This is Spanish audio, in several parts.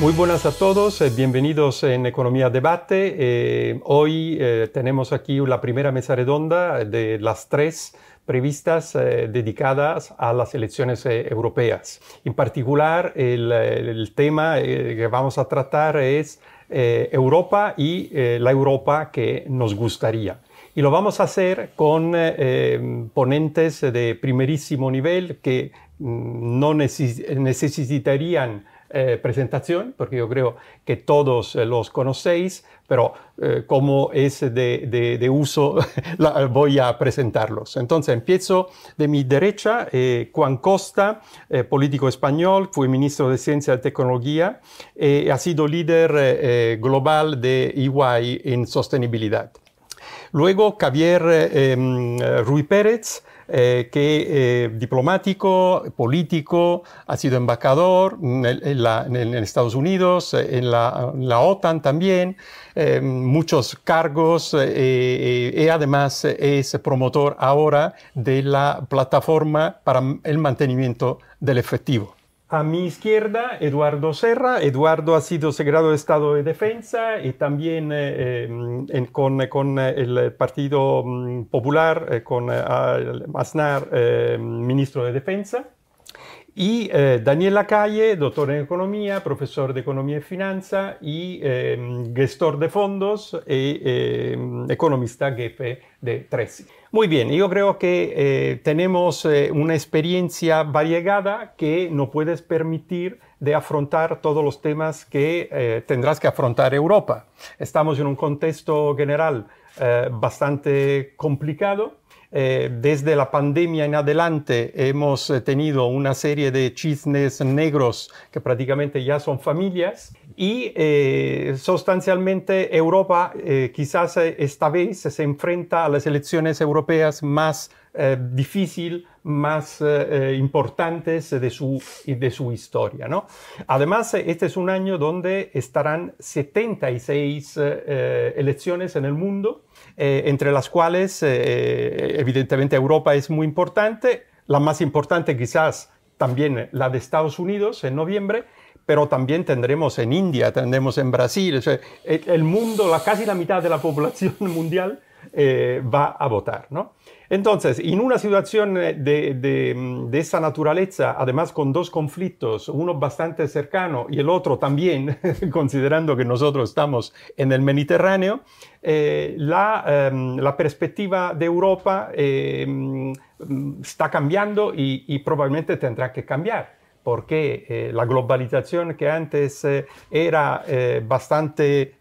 Muy buenas a todos, eh, bienvenidos en Economía Debate. Eh, hoy eh, tenemos aquí la primera mesa redonda de las tres previstas dedicadas a las elecciones europeas. En particular, el, tema que vamos a tratar es Europa y la Europa que nos gustaría. Y lo vamos a hacer con em, ponentes de primerísimo nivel que mm, no necesitarían eh, presentación, porque yo creo que todos eh, los conocéis, pero eh, como es de, de, uso, voy a presentarlos. Entonces, empiezo de mi derecha, Juan Costa, político español, fue ministro de Ciencia y Tecnología, ha sido líder global de EY en sostenibilidad. Luego, Javier em, Ruy Pérez, eh, que, eh, diplomático, político, ha sido embajador en, Estados Unidos, eh, en la, OTAN también, muchos cargos y además es promotor ahora de la plataforma para el mantenimiento del efectivo. A mi izquierda, Eduardo Serra. Eduardo ha sido secretario de Estado de Defensa y también eh, eh, con, eh, el Partido mm, Popular, con Aznar, ministro de Defensa. Y Daniel Lacalle, doctor en Economía, profesor de Economía y Finanza y gestor de fondos y economista jefe de Tresi. Muy bien, yo creo que eh, tenemos eh, una experiencia variegada que no puedes permitir de afrontar todos los temas que eh, tendrás que afrontar Europa. Estamos en un contexto general bastante complicado eh, desde la pandemia en adelante hemos eh, tenido una serie de chisnes negros que prácticamente ya son familias y eh, sustancialmente Europa quizás esta vez se enfrenta a las elecciones europeas más difícil más eh, eh, importantes de su, de su historia. ¿no? Además, este es un año donde estarán 76 eh, elecciones en el mundo, entre las cuales, evidentemente, Europa es muy importante, la más importante quizás también la de Estados Unidos en noviembre, pero también tendremos en India, tendremos en Brasil, el mundo, la, casi la mitad de la población mundial eh, va a votar. ¿no? Entonces, en una situación eh, de, de, de, esa naturaleza, además con dos conflictos, uno bastante cercano y el otro también, considerando que nosotros estamos en el Mediterráneo, eh, la, em, la, perspectiva de Europa em, está cambiando y probablemente tendrá que cambiar porque eh, la globalización que antes eh, era eh, bastante,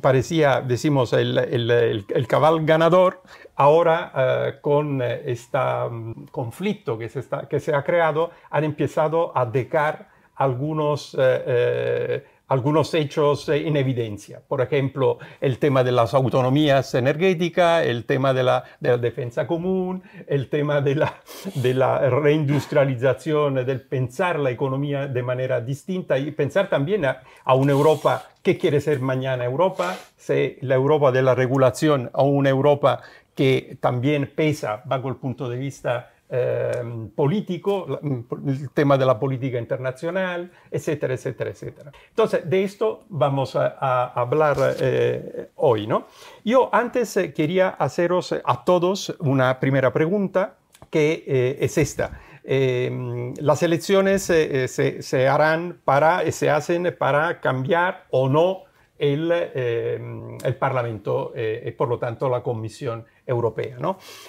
parecía, decimos, el, cabal ganador, ahora con este conflicto que se, está, que se ha creado, han empezado a decar algunos algunos hechos eh, en evidencia. Por ejemplo, el tema de las autonomías energéticas, el tema de la, defensa común, el tema de la, reindustrialización, del pensar la economía de manera distinta y pensar también a, una Europa, ¿qué quiere ser mañana Europa? Si la Europa de la regulación o una Europa que también pesa bajo el punto de vista eh, político, mm, el tema de la política internacional, etcétera, etcétera, etcétera. Entonces, de esto vamos a, hablar eh, hoy, ¿no? Yo antes eh, quería haceros a todos una primera pregunta que es esta. Em, las elecciones se, harán para, se hacen para cambiar o no el, el Parlamento y por lo tanto la Comisión europea.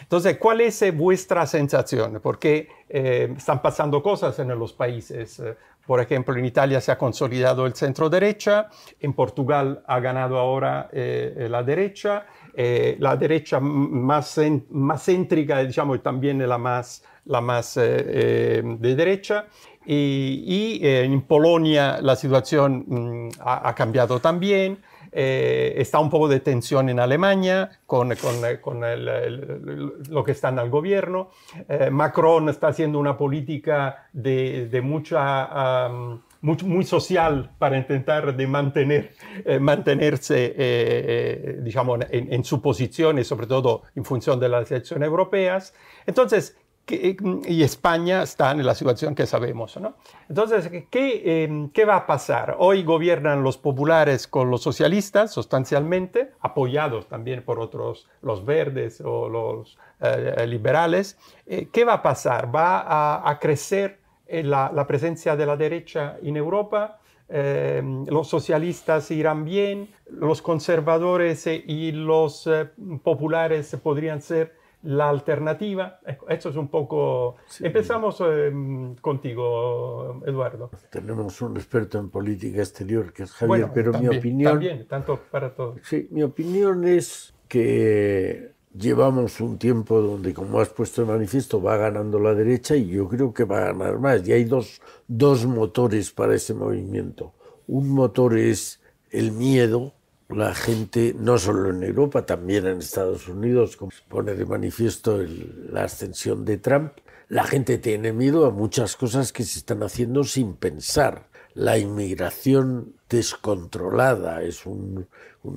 Entonces, ¿cuál es eh, vuestra sensación? Porque eh, están pasando cosas en los países. Eh, por ejemplo, en Italia se ha consolidado el centro derecha, en Portugal ha ganado ahora la derecha, la derecha más, más céntrica, digamos, y también la más, la más de derecha. Y, en Polonia la situación mm, ha, cambiado también. Eh, está un poco de tensión en Alemania con, con, con lo que están al gobierno. Eh, Macron está haciendo una política de, de mucha, muy, social para intentar de mantener, eh, mantenerse digamos, en, en, su posición y sobre todo en función de las elecciones europeas. Entonces, eh, y España está en la situación que sabemos. ¿no? Entonces, em, ¿qué, va a pasar? Hoy gobiernan los populares con los socialistas, sustancialmente, apoyados también por otros, los verdes o los eh, eh, liberales. ¿Qué va a pasar? ¿Va a, crecer la, presencia de la derecha en Europa? Em, los socialistas irán bien, los conservadores y los populares podrían ser la alternativa, esto es un poco... Empezamos em, contigo, Eduardo. Tenemos un experto en política exterior que es Javier, pero mi opinión... También, tanto para todos. Sí, mi opinión es que llevamos un tiempo donde, como has puesto de manifiesto, va ganando la derecha y yo creo que va a ganar más. Y hay dos, dos motores para ese movimiento. Un motor es el miedo, la gente, no solo en Europa, también en Estados Unidos, como pone de manifiesto la ascensión de Trump, la gente tiene miedo a muchas cosas que se están haciendo sin pensar. La inmigración descontrolada es un,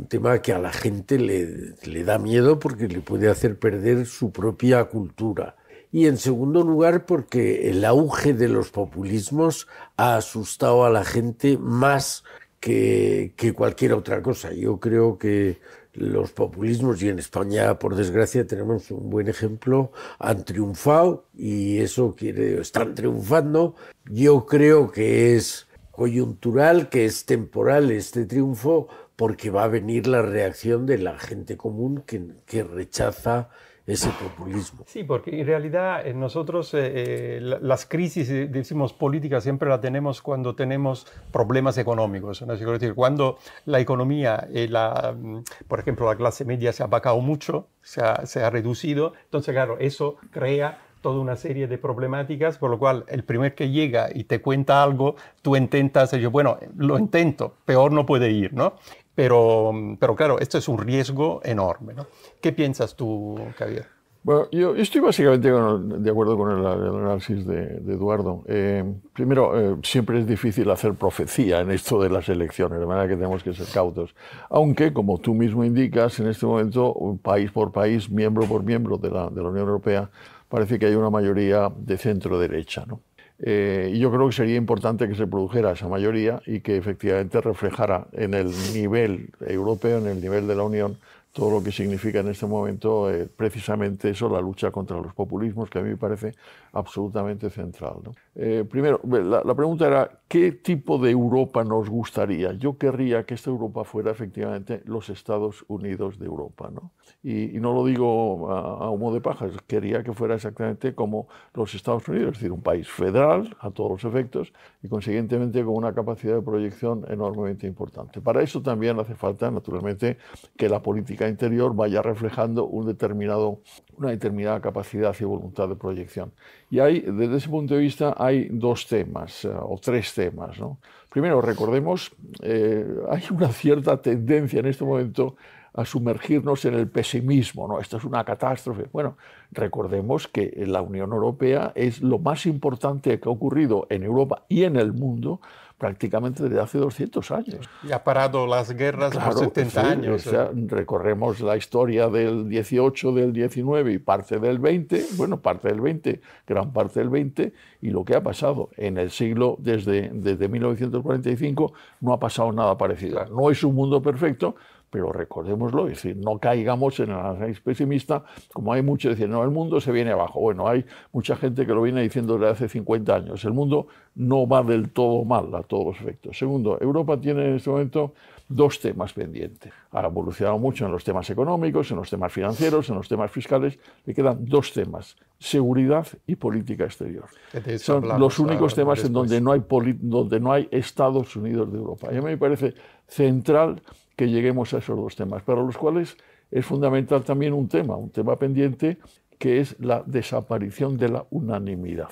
tema que a la gente le, le da miedo porque le puede hacer perder su propia cultura y en segundo lugar porque el auge de los populismos ha asustado a la gente más que, cualquier otra cosa. Yo creo que los populismos y en España, por desgracia, tenemos un buen ejemplo, han triunfado y eso quiere, están triunfando. Yo creo que es coyuntural, que es temporal este triunfo, porque va a venir la reacción de la gente común que, que rechaza ese populismo. Sí, porque en realidad eh, nosotros eh, eh, las crisis, decimos políticas, siempre las tenemos cuando tenemos problemas económicos. ¿no? Es decir, cuando la economía, mm, por ejemplo, la clase media se ha vacado mucho, se ha, reducido, entonces, claro, eso crea toda una serie de problemáticas, por lo cual el primer que llega y te cuenta algo, tú intentas, yo, bueno, lo intento, peor no puede ir, ¿no? Pero, pero claro, esto es un riesgo enorme. ¿no? ¿Qué piensas tú, Javier? Bueno, yo, estoy básicamente de acuerdo con el, análisis de, Eduardo. Eh, primero, eh, siempre es difícil hacer profecía en esto de las elecciones, de manera que tenemos que ser cautos. Aunque, como tú mismo indicas, en este momento, país por país, miembro por miembro de la, de la Unión Europea, parece que hay una mayoría de centro derecha. ¿no? Eh, y yo creo que sería importante que se produjera esa mayoría y que efectivamente reflejara en el nivel europeo, en el nivel de la Unión, todo lo que significa en este momento eh, precisamente eso, la lucha contra los populismos, que a mí me parece absolutamente central. Eh, primero, la, pregunta era, ¿qué tipo de Europa nos gustaría? Yo querría que esta Europa fuera efectivamente los Estados Unidos de Europa. ¿no? Y, no lo digo a, humo de paja. quería que fuera exactamente como los Estados Unidos, es decir, un país federal a todos los efectos y consiguientemente con una capacidad de proyección enormemente importante. Para eso también hace falta, naturalmente, que la política interior vaya reflejando un determinado, una determinada capacidad y voluntad de proyección. Y desde ese punto de vista hay dos temas eh, o tres temas. ¿no? Primero, recordemos, eh, hay una cierta tendencia en este momento a sumergirnos en el pesimismo, ¿no? Esto es una catástrofe. Bueno, recordemos que la Unión Europea es lo más importante que ha ocurrido en Europa y en el mundo prácticamente desde hace 200 años. Y ha parado las guerras hace por 70 años. Eh. recorremos la historia del 18, del 19 y parte del 20, bueno, parte del 20, gran parte del 20, y lo que ha pasado en el siglo desde, desde 1945 no ha pasado nada parecido. No es un mundo perfecto, pero recordémoslo, es decir, no caigamos en el análisis pesimista, como hay muchos que dicen, no, el mundo se viene abajo. Bueno, hay mucha gente que lo viene diciendo desde hace 50 años. El mundo no va del todo mal a todos los efectos. Segundo, Europa tiene en este momento dos temas pendientes. Ha evolucionado mucho en los temas económicos, en los temas financieros, en los temas fiscales. Le quedan dos temas, seguridad y política exterior. Son los únicos temas en donde no, hay donde no hay Estados Unidos de Europa. Y a mí me parece central que lleguemos a esos dos temas, para los cuales es fundamental también un tema, un tema pendiente, que es la desaparición de la unanimidad.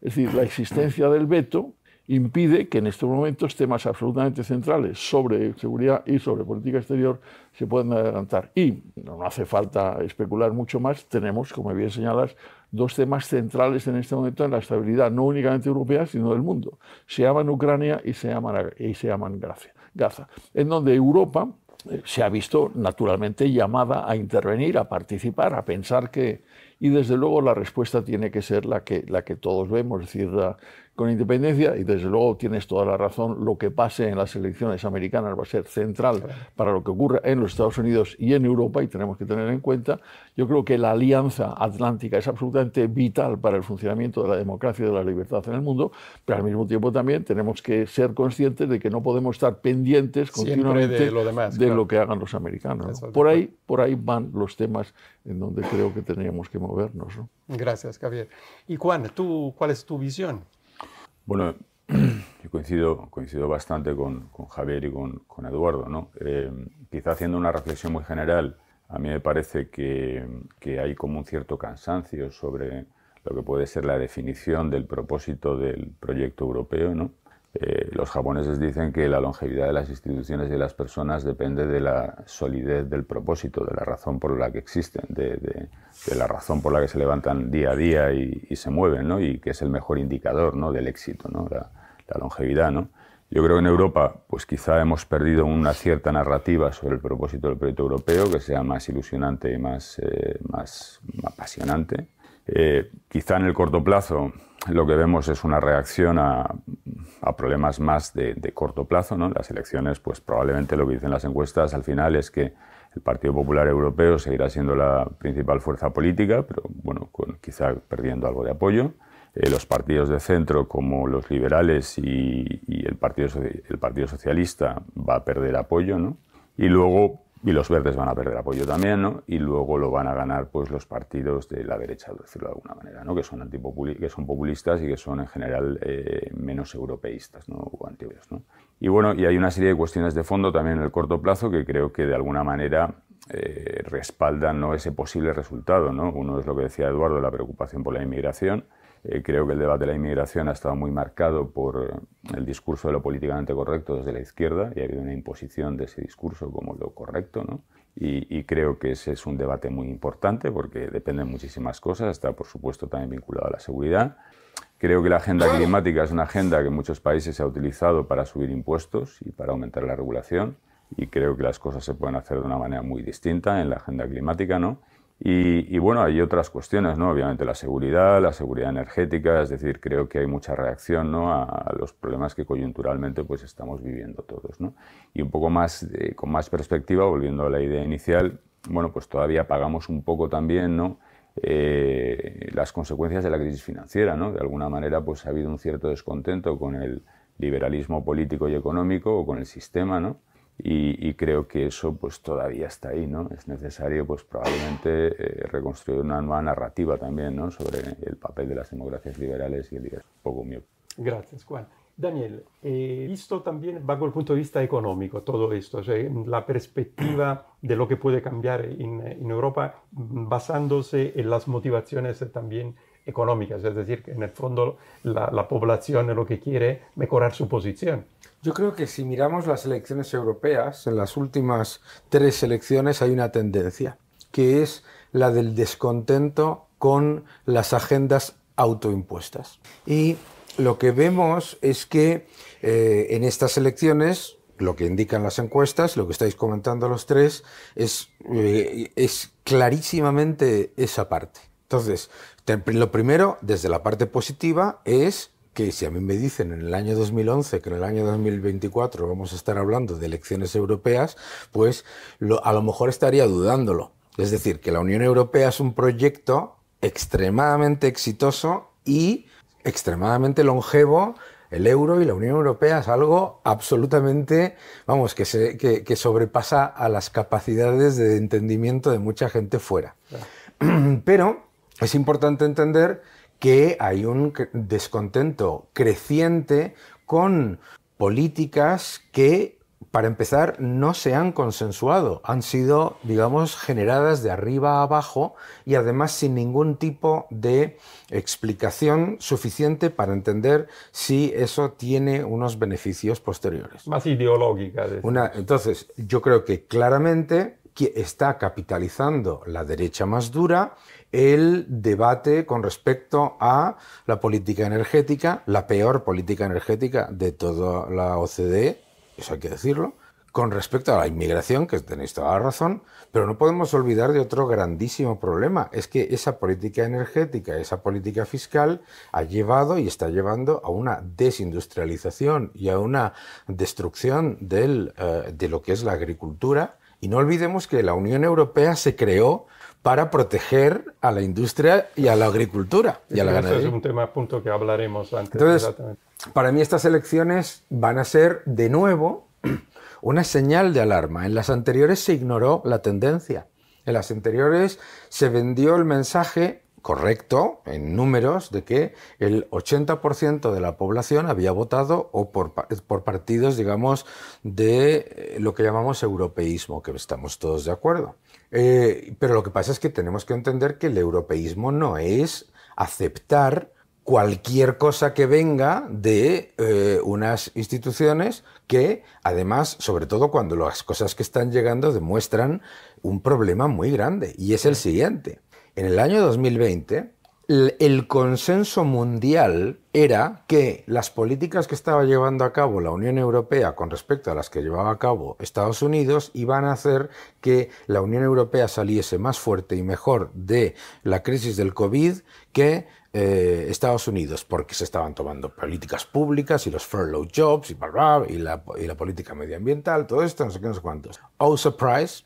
Es decir, la existencia del veto impide que en estos momentos temas absolutamente centrales sobre seguridad y sobre política exterior se puedan adelantar. Y no hace falta especular mucho más, tenemos, como bien señalas, dos temas centrales en este momento en la estabilidad, no únicamente europea, sino del mundo. Se llaman Ucrania y se llaman, y se llaman Gracia en donde Europa eh, se ha visto naturalmente llamada a intervenir, a participar, a pensar que... Y desde luego la respuesta tiene que ser la que, la que todos vemos, es decir, con independencia, y desde luego tienes toda la razón, lo que pase en las elecciones americanas va a ser central para lo que ocurra en los Estados Unidos y en Europa, y tenemos que tener en cuenta, yo creo que la alianza atlántica es absolutamente vital para el funcionamiento de la democracia y de la libertad en el mundo, pero al mismo tiempo también tenemos que ser conscientes de que no podemos estar pendientes continuamente de, lo, demás, de lo, que hagan los americanos. Por, ahí, por ahí van los temas en donde creo que tendríamos que movernos. Gracias, Javier. Y Juan, ¿tú, ¿cuál es tu visión? Bueno, yo coincido, coincido bastante con, Javier y con, Eduardo. ¿no? Eh, quizá haciendo una reflexión muy general, a mí me parece que, que, hay como un cierto cansancio sobre lo que puede ser la definición del propósito del proyecto europeo. ¿no? Eh, los japoneses dicen que la longevidad de las instituciones y de las personas depende de la solidez del propósito, de la razón por la que existen, de, la razón por la que se levantan día a día y, se mueven, ¿no? y que es el mejor indicador ¿no? del éxito, ¿no? la, longevidad. ¿no? Yo creo que en Europa, pues quizá hemos perdido una cierta narrativa sobre el propósito del proyecto europeo, que sea más ilusionante y más, eh, más, apasionante. Eh, quizá en el corto plazo lo que vemos es una reacción a, problemas más de, corto plazo. ¿no? Las elecciones, pues probablemente lo que dicen las encuestas al final es que el Partido Popular Europeo seguirá siendo la principal fuerza política, pero bueno, con, quizá perdiendo algo de apoyo. Eh, los partidos de centro, como los liberales y, el, partido, el Partido Socialista, va a perder apoyo. ¿no? Y luego y los verdes van a perder apoyo también, ¿no? Y luego lo van a ganar pues los partidos de la derecha, por decirlo de alguna manera, ¿no? Que son que son populistas y que son en general eh, menos europeístas, ¿no? O antiguos, Y bueno, y hay una serie de cuestiones de fondo también en el corto plazo que creo que de alguna manera eh, respaldan ¿no? ese posible resultado, ¿no? Uno es lo que decía Eduardo, la preocupación por la inmigración eh, creo que el debate de la inmigración ha estado muy marcado por eh, el discurso de lo políticamente correcto desde la izquierda y ha habido una imposición de ese discurso como lo correcto, ¿no? Y, y, creo que ese es un debate muy importante porque dependen muchísimas cosas, está por supuesto también vinculado a la seguridad. Creo que la agenda climática es una agenda que en muchos países se ha utilizado para subir impuestos y para aumentar la regulación y creo que las cosas se pueden hacer de una manera muy distinta en la agenda climática, ¿no? Y, bueno, hay otras cuestiones, ¿no? Obviamente la seguridad, la seguridad energética, es decir, creo que hay mucha reacción ¿no? a, los problemas que coyunturalmente pues estamos viviendo todos, ¿no? Y un poco más, eh, con más perspectiva, volviendo a la idea inicial, bueno, pues todavía pagamos un poco también, ¿no? Eh, las consecuencias de la crisis financiera, ¿no? De alguna manera pues ha habido un cierto descontento con el liberalismo político y económico o con el sistema, ¿no? Y, creo que eso pues todavía está ahí, ¿no? Es necesario pues probablemente eh, reconstruir una nueva narrativa también, ¿no? Sobre el papel de las democracias liberales y el poco mío Gracias, Juan. Daniel, esto eh, visto también bajo el punto de vista económico todo esto, o la perspectiva de lo que puede cambiar en, en Europa basándose en las motivaciones eh, también económicas, es decir, que en el fondo la, población es lo que quiere mejorar su posición. Yo creo que si miramos las elecciones europeas, en las últimas tres elecciones hay una tendencia, que es la del descontento con las agendas autoimpuestas. Y lo que vemos es que eh, en estas elecciones, lo que indican las encuestas, lo que estáis comentando los tres, es, eh, es clarísimamente esa parte. Entonces, lo primero, desde la parte positiva, es que si a mí me dicen en el año 2011 que en el año 2024 vamos a estar hablando de elecciones europeas, pues a lo mejor estaría dudándolo. Es decir, que la Unión Europea es un proyecto extremadamente exitoso y extremadamente longevo. El euro y la Unión Europea es algo absolutamente, vamos, que, que sobrepasa a las capacidades de entendimiento de mucha gente fuera. Pero es importante entender que hay un descontento creciente con políticas que, para empezar, no se han consensuado, han sido, digamos, generadas de arriba a abajo y además sin ningún tipo de explicación suficiente para entender si eso tiene unos beneficios posteriores. Más ideológica. Una, entonces, yo creo que claramente está capitalizando la derecha más dura el debate con respecto a la política energética, la peor política energética de toda la OCDE, eso hay que decirlo, con respecto a la inmigración, que tenéis toda la razón, pero no podemos olvidar de otro grandísimo problema, es que esa política energética, esa política fiscal ha llevado y está llevando a una desindustrialización y a una destrucción eh, de lo que es la agricultura. Y no olvidemos que la Unión Europea se creó para proteger a la industria y a la agricultura y a la ganadería. es un tema punto que hablaremos antes. para mí estas elecciones van a ser de nuevo una señal de alarma. En las anteriores se ignoró la tendencia. En las anteriores se vendió el mensaje correcto en números de que el 80% de la población había votado o por, por, partidos, digamos, de eh, lo que llamamos europeísmo, que estamos todos de acuerdo. Eh, pero lo que pasa es que tenemos que entender que el europeísmo no es aceptar cualquier cosa que venga de eh, unas instituciones que, además, sobre todo cuando las cosas que están llegando demuestran un problema muy grande, y es el siguiente. En el año 2020, el consenso mundial era que las políticas que estaba llevando a cabo la Unión Europea con respecto a las que llevaba a cabo Estados Unidos iban a hacer que la Unión Europea saliese más fuerte y mejor de la crisis del COVID que eh, Estados Unidos, porque se estaban tomando políticas públicas y los furlough jobs y, y, la, política medioambiental, todo esto, no sé qué, no sé cuántos. Oh, surprise,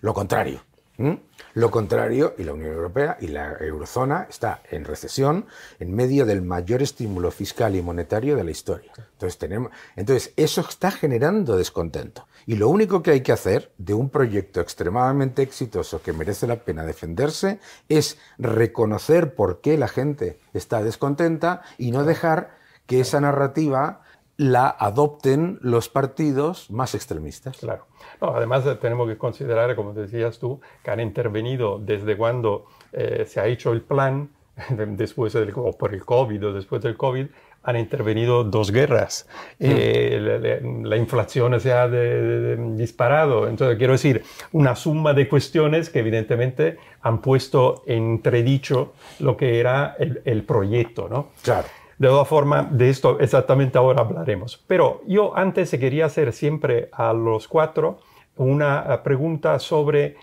lo contrario. ¿Mm? Lo contrario, y la Unión Europea y la eurozona está en recesión en medio del mayor estímulo fiscal y monetario de la historia. Entonces, tenemos, entonces, eso está generando descontento. Y lo único que hay que hacer de un proyecto extremadamente exitoso que merece la pena defenderse es reconocer por qué la gente está descontenta y no dejar que esa narrativa la adopten los partidos más extremistas. Claro además eh, tenemos que considerar, como decías tú, que han intervenido desde cuando eh, se ha hecho el plan, después del, o por el COVID o después del COVID, han intervenido dos guerras. Eh, la, inflación se ha disparado. Entonces, quiero decir, una suma de cuestiones que evidentemente han puesto entredicho lo que era el, proyecto. ¿no? Claro. De todas formas, de esto exactamente ahora hablaremos. Pero yo antes quería hacer siempre a los cuatro una pregunta sobre,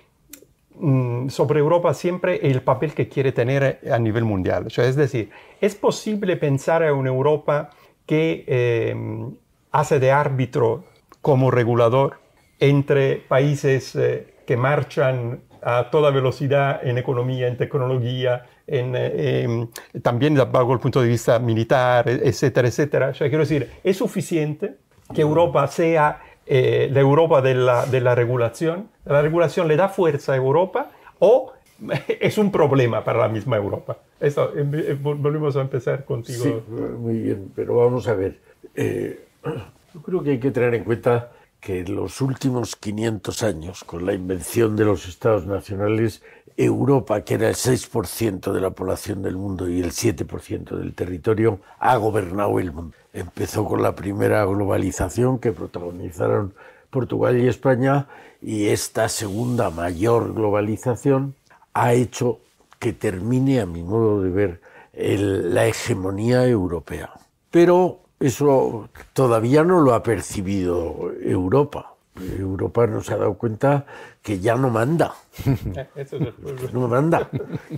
mm, sobre Europa siempre el papel que quiere tener a nivel mundial. es decir, ¿es posible pensar en una Europa que em, hace de árbitro como regulador entre países eh, que marchan a toda velocidad en economía, en tecnología, en, eh, em, también bajo el punto de vista militar, e, etcétera, etcétera. O quiero decir, ¿es suficiente que Europa sea eh, la Europa de la, de la regulación. ¿La regulación le da fuerza a Europa o es un problema para la misma Europa? Eso, em, em, volvemos a empezar contigo. Sí, muy bien, pero vamos a ver. Eh, yo creo que hay que tener en cuenta que en los últimos 500 años, con la invención de los estados nacionales, Europa, que era el 6% de la población del mundo y el 7% del territorio, ha gobernado el mundo. Empezó con la primera globalización que protagonizaron Portugal y España y esta segunda mayor globalización ha hecho que termine, a mi modo de ver, la hegemonía europea. Pero eso todavía no lo ha percibido Europa. Europa no se ha dado cuenta que ya no manda. Eh, no manda.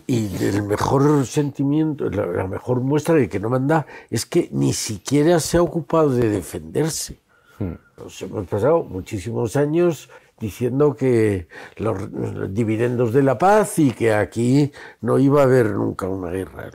Y el mejor sentimiento, la, mejor muestra de que no manda es que ni siquiera se ha ocupado de defenderse. Hmm. Nos hemos pasado muchísimos años diciendo que los, dividendos de la paz y que aquí no iba a haber nunca una guerra.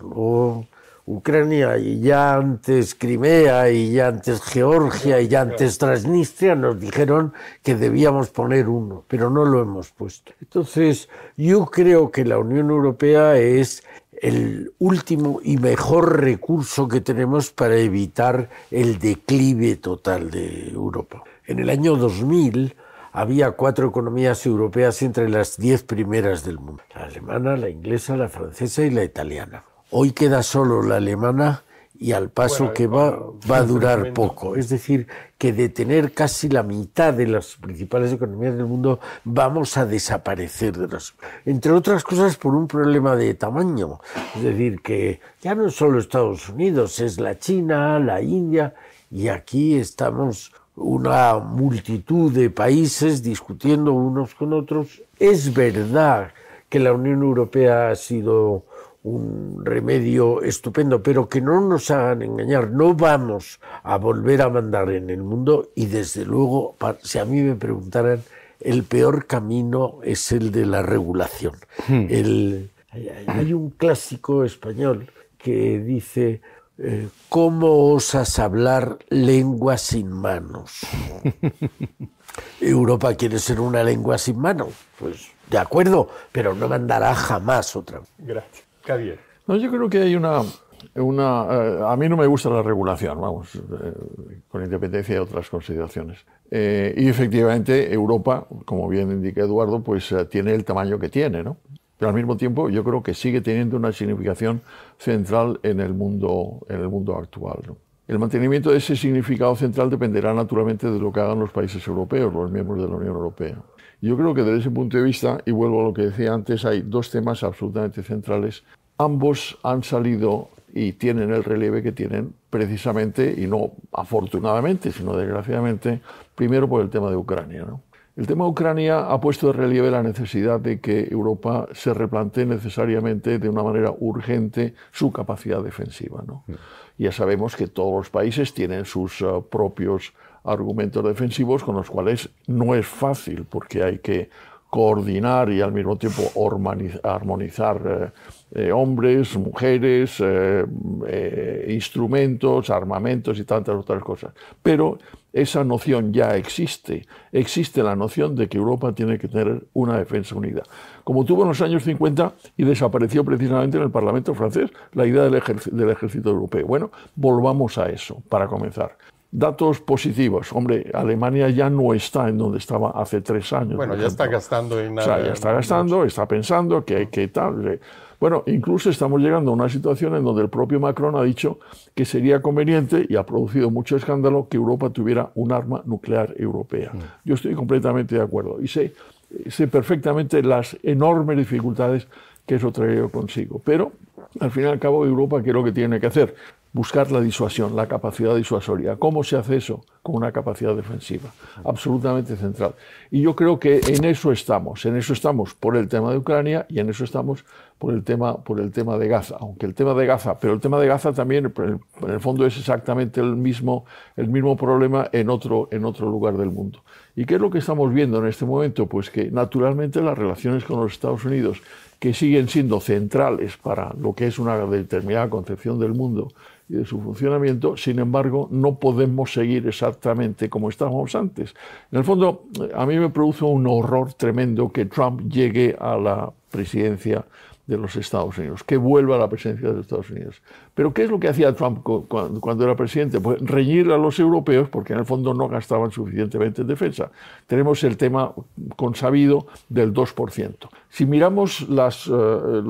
Ucrania y ya antes Crimea y ya antes Georgia y ya antes Transnistria nos dijeron que debíamos poner uno, pero no lo hemos puesto. Entonces, yo creo que la Unión Europea es el último y mejor recurso que tenemos para evitar el declive total de Europa. En el año 2000 había cuatro economías europeas entre las diez primeras del mundo, la alemana, la inglesa, la francesa y la italiana. Hoy queda solo la alemana y al paso que va va a durar poco. Es decir, que de tener casi la mitad de las principales economías del mundo vamos a desaparecer de los, entre otras cosas por un problema de tamaño. Es decir, que ya no solo Estados Unidos, es la China, la India y aquí estamos una multitud de países discutiendo unos con otros. Es verdad que la Unión Europea ha sido un remedio estupendo, pero que no nos hagan engañar. No vamos a volver a mandar en el mundo y desde luego, si a mí me preguntaran, el peor camino es el de la regulación. Hmm. hay un clásico español que dice, eh, ¿cómo osas hablar lengua sin manos? Europa quiere ser una lengua sin manos? pues de acuerdo, pero no mandará jamás otra. Gracias. No, yo creo que hay una... una eh, a mí no me gusta la regulación, vamos, eh, con independencia de otras consideraciones. Eh, y efectivamente Europa, como bien indica Eduardo, pues tiene el tamaño que tiene, ¿no? Pero al mismo tiempo yo creo que sigue teniendo una significación central en el mundo, en el mundo actual. ¿no? El mantenimiento de ese significado central dependerá naturalmente de lo que hagan los países europeos, los miembros de la Unión Europea. Yo creo que desde ese punto de vista, y vuelvo a lo que decía antes, hay dos temas absolutamente centrales ambos han salido y tienen el relieve que tienen precisamente, y no afortunadamente, sino desgraciadamente, primero por el tema de Ucrania. El tema de Ucrania ha puesto de relieve la necesidad de que Europa se replantee necesariamente de una manera urgente su capacidad defensiva. ¿no? Mm. Ya sabemos que todos los países tienen sus eh, propios argumentos defensivos con los cuales no es fácil porque hay que coordinar y al mismo tiempo armonizar eh, eh, hombres, mujeres, eh, eh, instrumentos, armamentos y tantas otras cosas. Pero esa noción ya existe. Existe la noción de que Europa tiene que tener una defensa unida. Como tuvo en los años 50 y desapareció precisamente en el Parlamento francés la idea del, ejército europeo. Bueno, volvamos a eso para comenzar. Datos positivos. Hombre, Alemania ya no está en donde estaba hace tres años. Bueno, ya está gastando en nada. ya está gastando, está pensando que, hay que tal. Bueno, incluso estamos llegando a una situación en donde el propio Macron ha dicho que sería conveniente, y ha producido mucho escándalo, que Europa tuviera un arma nuclear europea. Mm. Yo estoy completamente de acuerdo y sé, sé perfectamente las enormes dificultades que eso traería consigo. Pero, al fin y al cabo, Europa, ¿qué es lo que tiene que hacer? Buscar la disuasión, la capacidad disuasoria. ¿Cómo se hace eso? Con una capacidad defensiva, absolutamente central. Y yo creo que en eso estamos, en eso estamos por el tema de Ucrania y en eso estamos por el tema, por el tema de Gaza. Aunque el tema de Gaza, pero el tema de Gaza también, en el fondo, es exactamente el mismo, el mismo problema en otro lugar del mundo. ¿Y qué es lo que estamos viendo en este momento? Pues que naturalmente las relaciones con los Estados Unidos, que siguen siendo centrales para lo que es una determinada concepción del mundo y de su funcionamiento, sin embargo, no podemos seguir exactamente como estábamos antes. En el fondo, a mí me produce un horror tremendo que Trump llegue a la presidencia de los Estados Unidos, que vuelva a la presencia de los Estados Unidos. Pero ¿qué es lo que hacía Trump cuando, era presidente? Pues reñir a los europeos porque en el fondo no gastaban suficientemente en defensa. Tenemos el tema consabido del 2%. Si miramos las, eh, eh,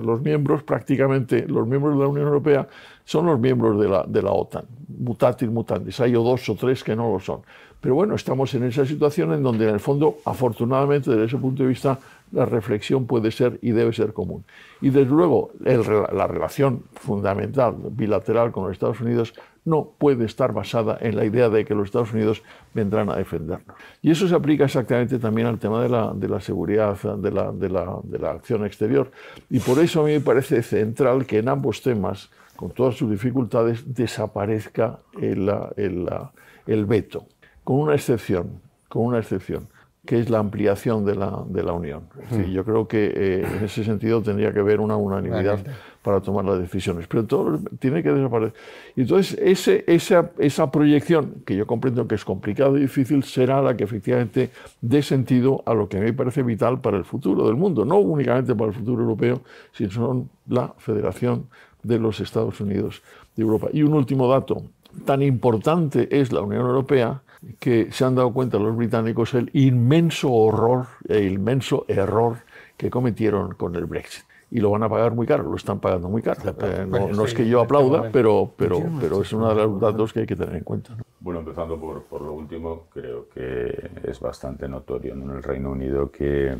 los, miembros, prácticamente los miembros de la Unión Europea son los miembros de la, de la OTAN, mutatis mutandis. Hay o dos o tres que no lo son. Pero bueno, estamos en esa situación en donde en el fondo, afortunadamente desde ese punto de vista, la reflexión puede ser y debe ser común. Y desde luego, la relación fundamental bilateral con los Estados Unidos no puede estar basada en la idea de que los Estados Unidos vendrán a defendernos. Y eso se aplica exactamente también al tema de la, seguridad, de la, acción exterior. Y por eso a mí me parece central que en ambos temas, con todas sus dificultades, desaparezca el, el veto, con una excepción, con una excepción que es la ampliación de la, de la Unión. Hmm. yo creo que eh, en ese sentido tendría que haber una unanimidad para tomar las decisiones, pero todo tiene que desaparecer. Entonces, ese, esa, proyección, que yo comprendo que es complicado y difícil, será la que efectivamente dé sentido a lo que me parece vital para el futuro del mundo, no únicamente para el futuro europeo, sino la Federación de los Estados Unidos de Europa. Y un último dato, tan importante es la Unión Europea, que se han dado cuenta los británicos el inmenso horror e inmenso error que cometieron con el Brexit. Y lo van a pagar muy caro, lo están pagando muy caro. Eh, no, es que yo aplauda, pero, pero, pero es uno de los datos que hay que tener en cuenta. Bueno, empezando por, lo último, creo que es bastante notorio en el Reino Unido que,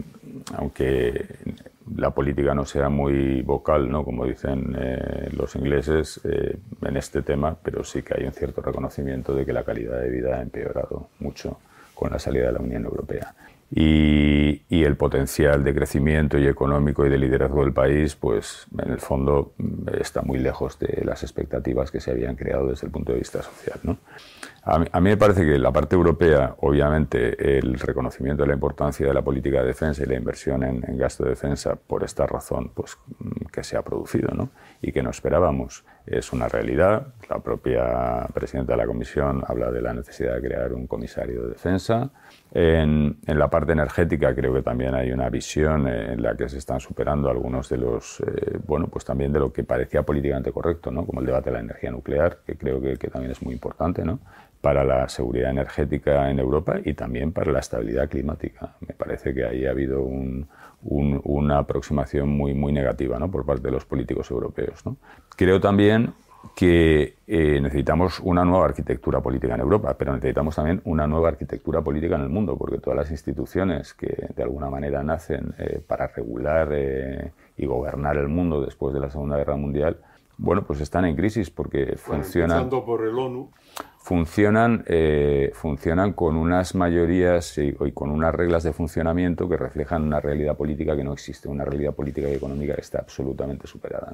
aunque la política no sea muy vocal, ¿no? como dicen eh, los ingleses, eh, en este tema, pero sí que hay un cierto reconocimiento de que la calidad de vida ha empeorado mucho con la salida de la Unión Europea. Y, y, el potencial de crecimiento y económico y de liderazgo del país, pues en el fondo mm, está muy lejos de las expectativas que se habían creado desde el punto de vista social. ¿no? A mí, me parece que la parte europea, obviamente, el reconocimiento de la importancia de la política de defensa y la inversión en, gasto de defensa, por esta razón, pues mm, que se ha producido, ¿no? Y que no esperábamos, es una realidad. La propia presidenta de la Comisión habla de la necesidad de crear un comisario de defensa. En, la parte energética creo que también hay una visión eh, en la que se están superando algunos de los, eh, bueno, pues también de lo que parecía políticamente correcto, ¿no? Como el debate de la energía nuclear, que creo que, que también es muy importante, ¿no? para la seguridad energética en Europa y también para la estabilidad climática. Me parece que ahí ha habido una aproximación muy, muy negativa por parte de los políticos europeos. Creo también que eh, necesitamos una nueva arquitectura política en Europa, pero necesitamos también una nueva arquitectura política en el mundo, porque todas las instituciones que de alguna manera nacen eh, para regular eh, y gobernar el mundo después de la Segunda Guerra Mundial, bueno, pues están en crisis porque funcionan... Empezando por el ONU funcionan, eh, funcionan con unas mayorías y, con unas reglas de funcionamiento que reflejan una realidad política que no existe, una realidad política y económica que está absolutamente superada.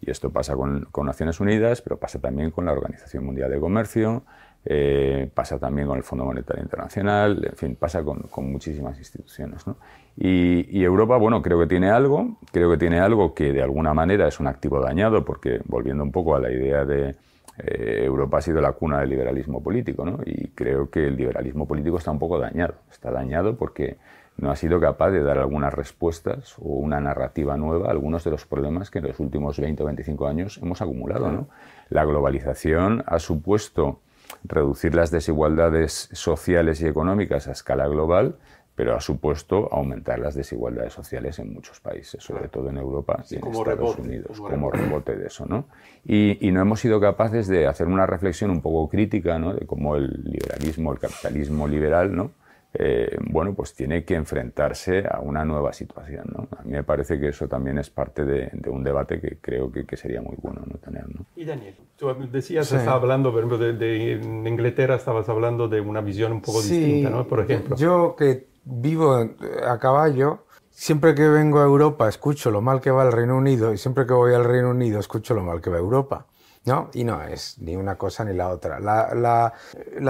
Y esto pasa con, Naciones Unidas, pero pasa también con la Organización Mundial de Comercio, eh, pasa también con el Fondo Monetario Internacional, en fin, pasa con, muchísimas instituciones. ¿no? y, Europa, bueno, creo que tiene algo, creo que tiene algo que de alguna manera es un activo dañado, porque volviendo un poco a la idea de eh, Europa ha sido la cuna del liberalismo político, ¿no? Y creo que el liberalismo político está un poco dañado. Está dañado porque no ha sido capaz de dar algunas respuestas o una narrativa nueva a algunos de los problemas que en los últimos 20 o 25 años hemos acumulado. La globalización ha supuesto reducir las desigualdades sociales y económicas a escala global, pero ha supuesto aumentar las desigualdades sociales en muchos países, sobre todo en Europa y en Estados Unidos, como, rebote de eso. ¿no? Y, no hemos sido capaces de hacer una reflexión un poco crítica ¿no? de cómo el liberalismo, el capitalismo liberal, ¿no? Eh, bueno, pues tiene que enfrentarse a una nueva situación. ¿no? A mí me parece que eso también es parte de, un debate que creo que, sería muy bueno no tener. ¿no? Y Daniel, tú decías, sí. estaba hablando, por ejemplo, de, Inglaterra, estabas hablando de una visión un poco distinta, ¿no? por ejemplo. Yo que vivo eh, a caballo. Siempre que vengo a Europa escucho lo mal que va el Reino Unido y siempre que voy al Reino Unido escucho lo mal que va Europa. ¿No? Y no es ni una cosa ni la otra. La,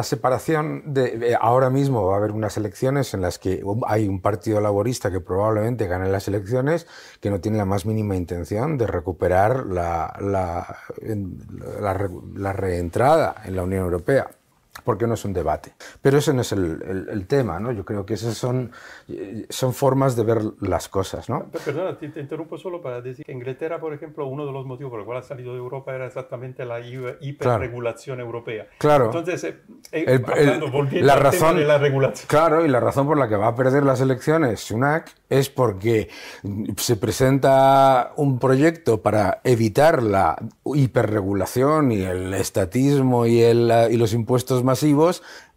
separación de... Ahora mismo va a haber unas elecciones en las que hay un partido laborista que probablemente gane las elecciones que no tiene la más mínima intención de recuperar la reentrada en la Unión Europea porque no es un debate. Pero ese no es el, el, tema, ¿no? Yo creo que esas son, son formas de ver las cosas, ¿no? Perdona, te, interrumpo solo para decir que en Inglaterra, por ejemplo, uno de los motivos por los cual ha salido de Europa era exactamente la hiperregulación europea. Claro. Entonces, eh, eh, la razón la regulación. Claro, y la razón por la que va a perder las elecciones Sunak es porque se presenta un proyecto para evitar la hiperregulación y el estatismo y, el, y los impuestos más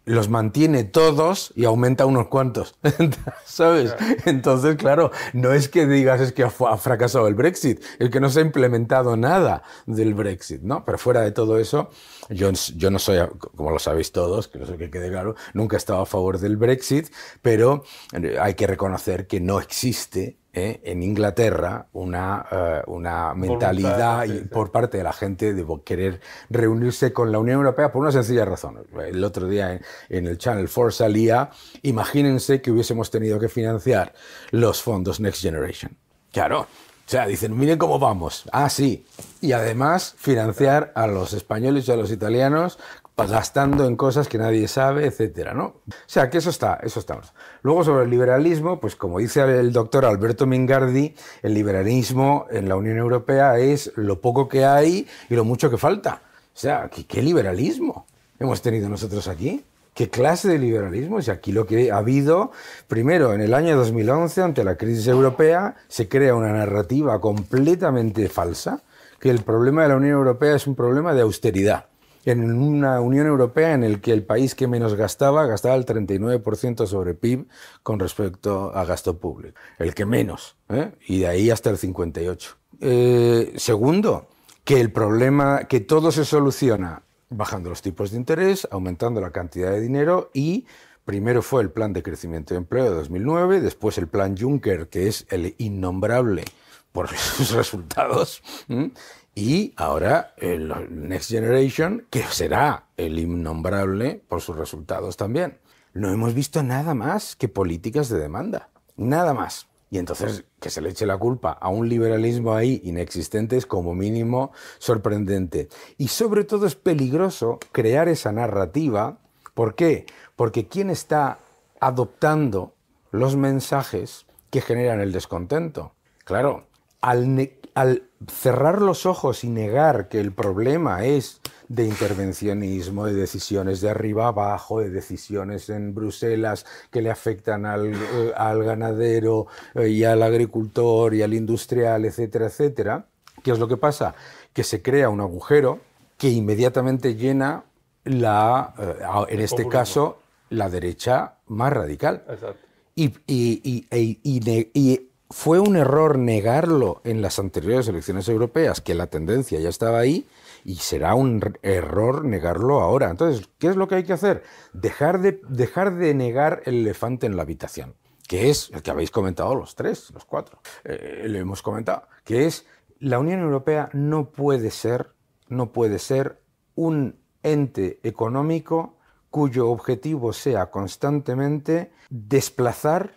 los mantiene todos y aumenta unos cuantos, ¿sabes? Entonces, claro, no es que digas es que ha fracasado el Brexit, es que no se ha implementado nada del Brexit, ¿no? Pero fuera de todo eso, yo, yo no soy, como lo sabéis todos, que no sé que quede claro, nunca he estado a favor del Brexit, pero eh, hay que reconocer que no existe ¿eh? en Inglaterra una, eh, una mentalidad por parte de la gente de querer reunirse con la Unión Europea por una sencilla razón. El otro día en, el Channel 4 salía, imagínense que hubiésemos tenido que financiar los fondos Next Generation. Claro. O sea, dicen, miren cómo vamos. Ah, sí. Y además financiar a los españoles y a los italianos gastando en cosas que nadie sabe, etcétera, ¿no? O sea, que eso está, eso estamos. Luego sobre el liberalismo, pues como dice el doctor Alberto Mingardi, el liberalismo en la Unión Europea es lo poco que hay y lo mucho que falta. O sea, ¿qué, liberalismo hemos tenido nosotros aquí? ¿Qué clase de liberalismo? y aquí lo que ha habido, primero, en el año 2011, ante la crisis europea, se crea una narrativa completamente falsa que el problema de la Unión Europea es un problema de austeridad en una Unión Europea en la que el país que menos gastaba gastaba el 39% sobre PIB con respecto a gasto público, el que menos, ¿eh? y de ahí hasta el 58%. Eh, segundo, que el problema, que todo se soluciona bajando los tipos de interés, aumentando la cantidad de dinero y primero fue el plan de crecimiento de empleo de 2009, después el plan Juncker, que es el innombrable por sus resultados, y ahora el Next Generation, que será el innombrable por sus resultados también. No hemos visto nada más que políticas de demanda. Nada más. Y entonces que se le eche la culpa a un liberalismo ahí inexistente es como mínimo sorprendente. Y sobre todo es peligroso crear esa narrativa. ¿Por qué? Porque ¿quién está adoptando los mensajes que generan el descontento? Claro, al al cerrar los ojos y negar que el problema es de intervencionismo, de decisiones de arriba abajo, de decisiones en Bruselas que le afectan al, eh, ganadero eh, y al agricultor y al industrial, etcétera, etcétera, ¿qué es lo que pasa? Que se crea un agujero que inmediatamente llena la, eh, en este caso, la derecha más radical. Exacto. y e, fue un error negarlo en las anteriores elecciones europeas, que la tendencia ya estaba ahí, y será un error negarlo ahora. Entonces, ¿qué es lo que hay que hacer? Dejar de, dejar de negar el elefante en la habitación, que es el que habéis comentado los tres, los cuatro, le eh, lo hemos comentado, que es la Unión Europea no puede ser, no puede ser un ente económico cuyo objetivo sea constantemente desplazar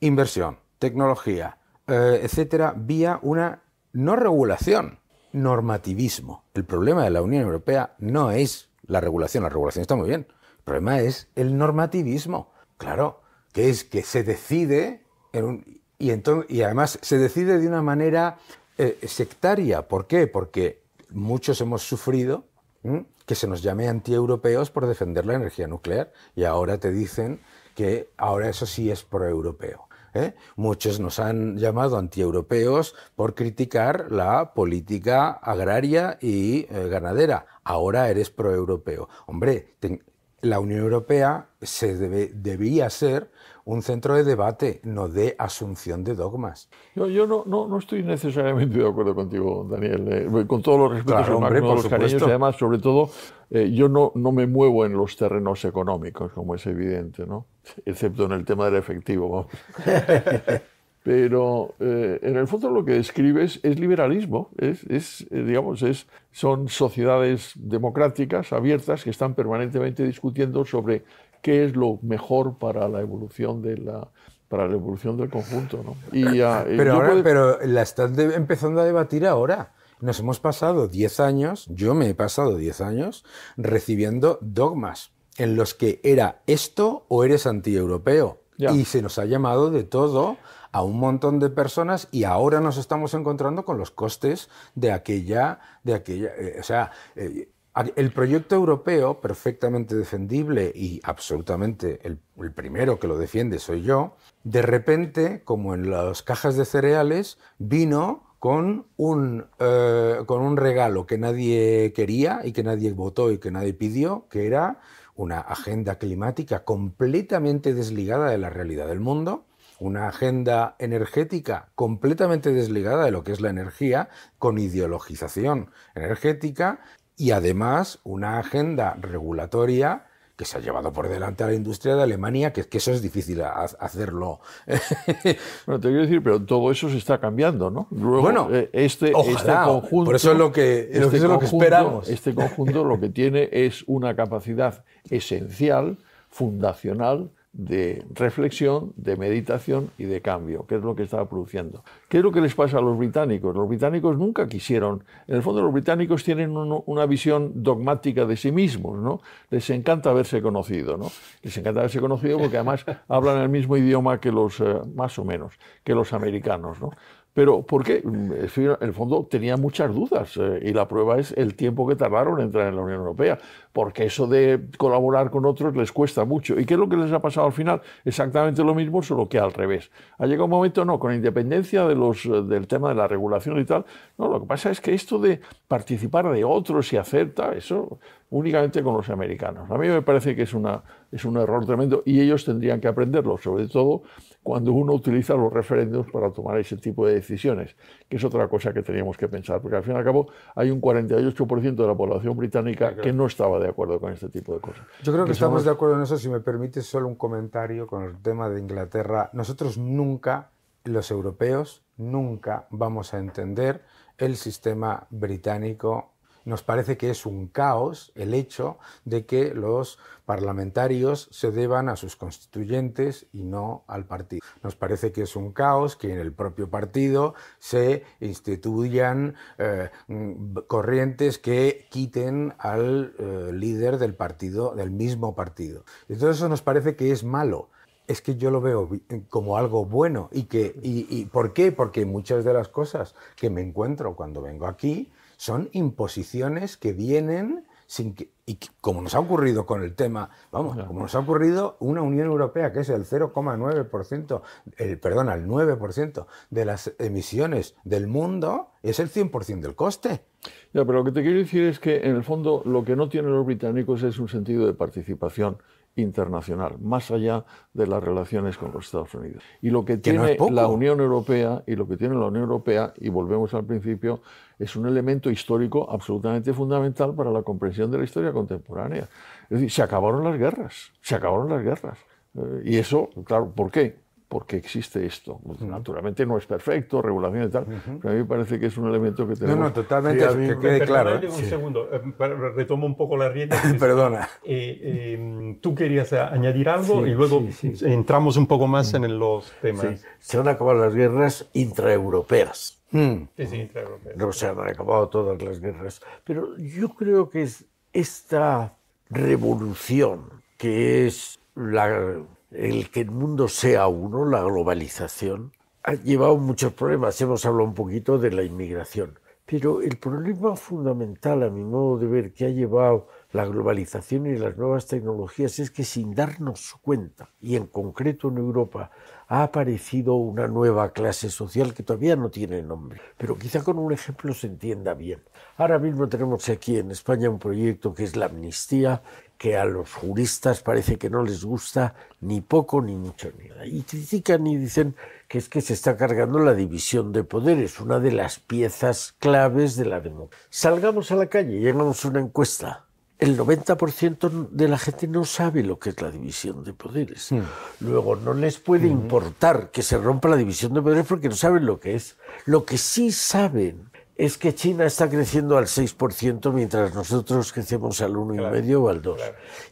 inversión tecnología, eh, etcétera, vía una no regulación, normativismo. El problema de la Unión Europea no es la regulación, la regulación está muy bien. El problema es el normativismo. Claro, que es que se decide y, además se decide de una manera eh, sectaria. ¿Por qué? Porque muchos hemos sufrido que se nos llame antieuropeos por defender la energía nuclear y ahora te dicen que ahora eso sí es proeuropeo. ¿eh? Muchos nos han llamado antieuropeos por criticar la política agraria y eh, ganadera. Ahora eres proeuropeo. Hombre, la Unión Europea se debía ser un centro de debate, no de asunción de dogmas. Yo, no, no, estoy necesariamente de acuerdo contigo, Daniel, eh, con todos los respetos los cariños, además, sobre todo, eh, yo no, no me muevo en los terrenos económicos, como es evidente, ¿no? excepto en el tema del efectivo. Pero eh, en el fondo lo que describes es liberalismo, es, digamos, es, son sociedades democráticas abiertas que están permanentemente discutiendo sobre qué es lo mejor para la evolución de la, para la evolución del conjunto. pero, eh, pero la están empezando a debatir ahora. Nos hemos pasado 10 años, yo me he pasado 10 años, recibiendo dogmas en los que era esto o eres antieuropeo. Y se nos ha llamado de todo a un montón de personas y ahora nos estamos encontrando con los costes de aquella, de aquella, eh, o sea, eh, el proyecto europeo, perfectamente defendible y absolutamente el, primero que lo defiende soy yo, de repente, como en las cajas de cereales, vino con un, eh, con un regalo que nadie quería y que nadie votó y que nadie pidió, que era una agenda climática completamente desligada de la realidad del mundo, una agenda energética completamente desligada de lo que es la energía, con ideologización energética y además una agenda regulatoria que se ha llevado por delante a la industria de Alemania, que, que eso es difícil hacerlo. bueno, te quiero decir, pero todo eso se está cambiando, ¿no? bueno, eh, este, conjunto, este por eso es lo que, lo que este esperamos. Este conjunto lo que tiene es una capacidad esencial, fundacional, de reflexión, de meditación y de cambio, ¿Qué es lo que estaba produciendo. ¿Qué es lo que les pasa a los británicos? Los británicos nunca quisieron, en el fondo los británicos tienen una visión dogmática de sí mismos, ¿no? Les encanta haberse conocido, ¿no? Les encanta haberse conocido porque además hablan el mismo idioma que los, eh, más o menos, que los americanos, ¿no? Pero ¿por qué? Mm, en el fondo, tenía muchas dudas eh, y la prueba es el tiempo que tardaron en entrar en la Unión Europea, porque eso de colaborar con otros les cuesta mucho. ¿Y qué es lo que les ha pasado al final? Exactamente lo mismo, solo que al revés. Ha llegado un momento, no, con independencia eh, del tema de la regulación y tal, no, lo que pasa es que esto de participar de otros y acepta, eso únicamente con los americanos. A mí me parece que es un error tremendo y ellos tendrían que aprenderlo, sobre todo cuando uno utiliza los referéndums para tomar ese tipo de decisiones, que es otra cosa que teníamos que pensar, porque al fin y al cabo hay un 48% de la población británica que no estaba de acuerdo con este tipo de cosas. Yo creo que, estamos de acuerdo en eso, si me permite solo un comentario con el tema de Inglaterra. Nosotros nunca, los europeos, nunca vamos a entender el sistema británico nos parece que es un caos el hecho de que los parlamentarios se deban a sus constituyentes y no al partido. Nos parece que es un caos que en el propio partido se instituyan eh, corrientes que quiten al eh, líder del partido, del mismo partido. Entonces eso nos parece que es malo es que yo lo veo como algo bueno. ¿Y, que, y, por qué? Porque muchas de las cosas que me encuentro cuando vengo aquí son imposiciones que vienen sin que, y como nos ha ocurrido con el tema, vamos, como nos ha ocurrido una Unión Europea que es el 0,9%, el, perdón, al 9% de las emisiones del mundo, es el 100% del coste. Ya, pero lo que te quiero decir es que en el fondo lo que no tienen los británicos es un sentido de participación internacional, más allá de las relaciones con los Estados Unidos. Y lo que, tiene la Unión Europea y lo que tiene la Unión Europea y volvemos al principio es un elemento histórico absolutamente fundamental para la comprensión de la historia contemporánea. Es decir, se acabaron las guerras, se acabaron las guerras. Eh, y eso, claro, ¿por qué? porque existe esto. Pues, naturalmente no es perfecto, regulación y tal, pero a mí me parece que es un elemento que tenemos. No, no, totalmente, que quede claro. ¿eh? Un segundo, eh, retomo un poco la rienda. Perdona. Eh, em, tú querías añadir algo y luego entramos un poco más mm. en los temas. Se van a acabar las guerras intraeuropeas. Sí, mm. intraeuropeas. No se han acabado todas las guerras, pero yo creo que es esta revolución que es la el que el mundo sea uno, la globalización, ha llevado muchos problemas. Hemos hablado un poquito de la inmigración, pero el problema fundamental, a mi modo de ver, que ha llevado la globalización y las nuevas tecnologías es que sin darnos cuenta, y en concreto en Europa, ha aparecido una nueva clase social que todavía no tiene nombre, pero quizá con un ejemplo se entienda bien. Ahora mismo tenemos aquí en España un proyecto que es la amnistía, que a los juristas parece que no les gusta ni poco ni mucho ni nada. Y critican y dicen que es que se está cargando la división de poderes, una de las piezas claves de la democracia. Salgamos a la calle y hagamos una encuesta. El 90% de la gente no sabe lo que es la división de poderes. Mm. Luego, no les puede importar que se rompa la división de poderes porque no saben lo que es. Lo que sí saben es que China está creciendo al 6% mientras nosotros crecemos al 1,5 medio o al 2.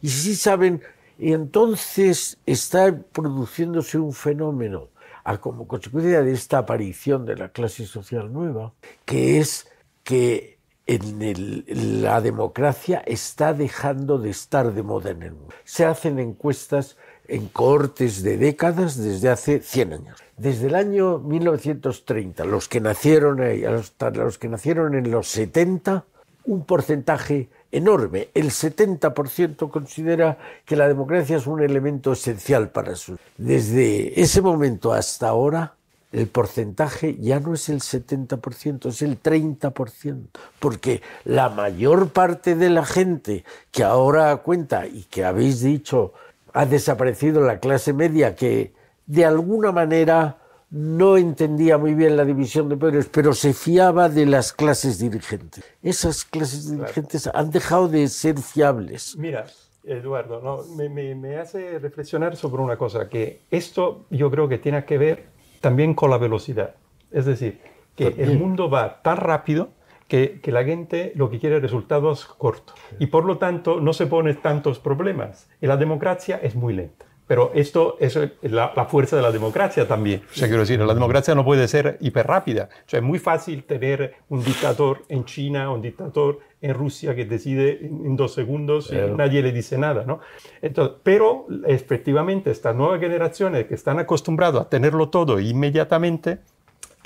Y si saben, y entonces está produciéndose un fenómeno a como consecuencia de esta aparición de la clase social nueva, que es que en el, la democracia está dejando de estar de moda en el mundo. Se hacen encuestas en cortes de décadas desde hace 100 años. Desde el año 1930, los que nacieron los que nacieron en los 70, un porcentaje enorme, el 70% considera que la democracia es un elemento esencial para su. Desde ese momento hasta ahora, el porcentaje ya no es el 70%, es el 30%, porque la mayor parte de la gente que ahora cuenta y que habéis dicho ha desaparecido la clase media que de alguna manera no entendía muy bien la división de poderes, pero se fiaba de las clases dirigentes. Esas clases dirigentes han dejado de ser fiables. Mira, Eduardo, me, hace reflexionar sobre una cosa, que esto yo creo que tiene que ver también con la velocidad. Es decir, que el mundo va tan rápido que, la gente lo que quiere resultados cortos y por lo tanto no se pone tantos problemas. Y la democracia es muy lenta. Pero esto es la, fuerza de la democracia también. O quiero decir, la democracia no puede ser hiperrápida. O sea, es muy fácil tener un dictador en China, un dictador en Rusia que decide en dos segundos y nadie le dice nada, ¿no? Entonces, pero efectivamente estas nuevas generaciones que están acostumbradas a tenerlo todo inmediatamente,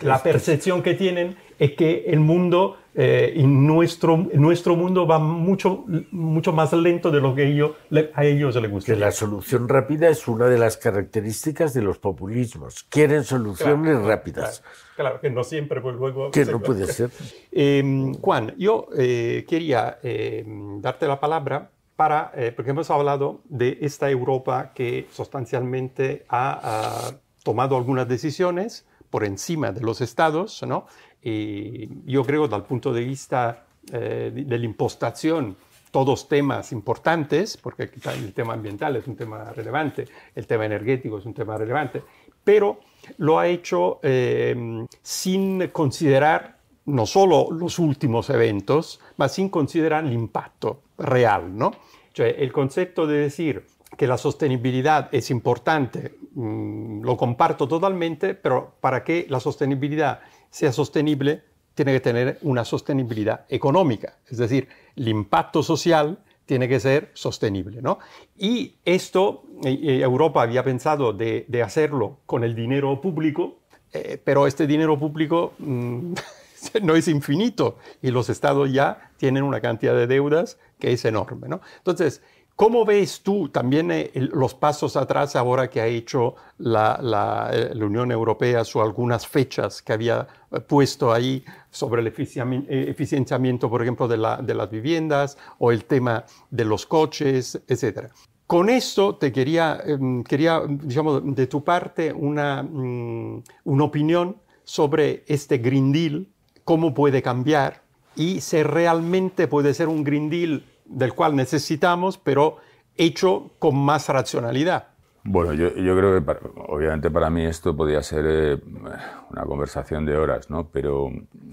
la este, percepción que tienen es que el mundo eh, y nuestro, nuestro mundo va mucho, mucho más lento de lo que ellos, a ellos les gusta. Que la solución rápida es una de las características de los populismos. Quieren soluciones rápidas. Claro, que no siempre, pues luego... Que no puede ser. Em, Juan, yo eh, quería em, darte la palabra para, eh, porque hemos hablado de esta Europa que sustancialmente ha tomado algunas decisiones por encima de los estados, ¿no? Y yo creo, desde el punto de vista eh, de la impostación, todos temas importantes, porque el tema ambiental es un tema relevante, el tema energético es un tema relevante, pero lo ha hecho em, sin considerar no solo los últimos eventos, sino sin considerar el impacto real, ¿no? sea, el concepto de decir, que la sostenibilidad es importante, mm, lo comparto totalmente, pero para que la sostenibilidad sea sostenible, tiene que tener una sostenibilidad económica, es decir, el impacto social tiene que ser sostenible. ¿no? Y esto eh, eh, Europa había pensado de, de, hacerlo con el dinero público, eh, pero este dinero público mm, no es infinito y los estados ya tienen una cantidad de deudas que es enorme. ¿no? Entonces, ¿Cómo ves tú también eh, los pasos atrás ahora que ha hecho la, eh, Unión Europea o algunas fechas que había eh, puesto ahí sobre el eficienciamiento, por ejemplo, de, las viviendas o el tema de los coches, etcétera? Con esto te quería, em, quería, digamos, de tu parte una, mm, una opinión sobre este Green Deal, cómo puede cambiar y si realmente puede ser un Green Deal del cual necesitamos, pero hecho con más racionalidad. Bueno, yo, creo que obviamente para mí esto podría ser eh, una conversación de horas, ¿no? Pero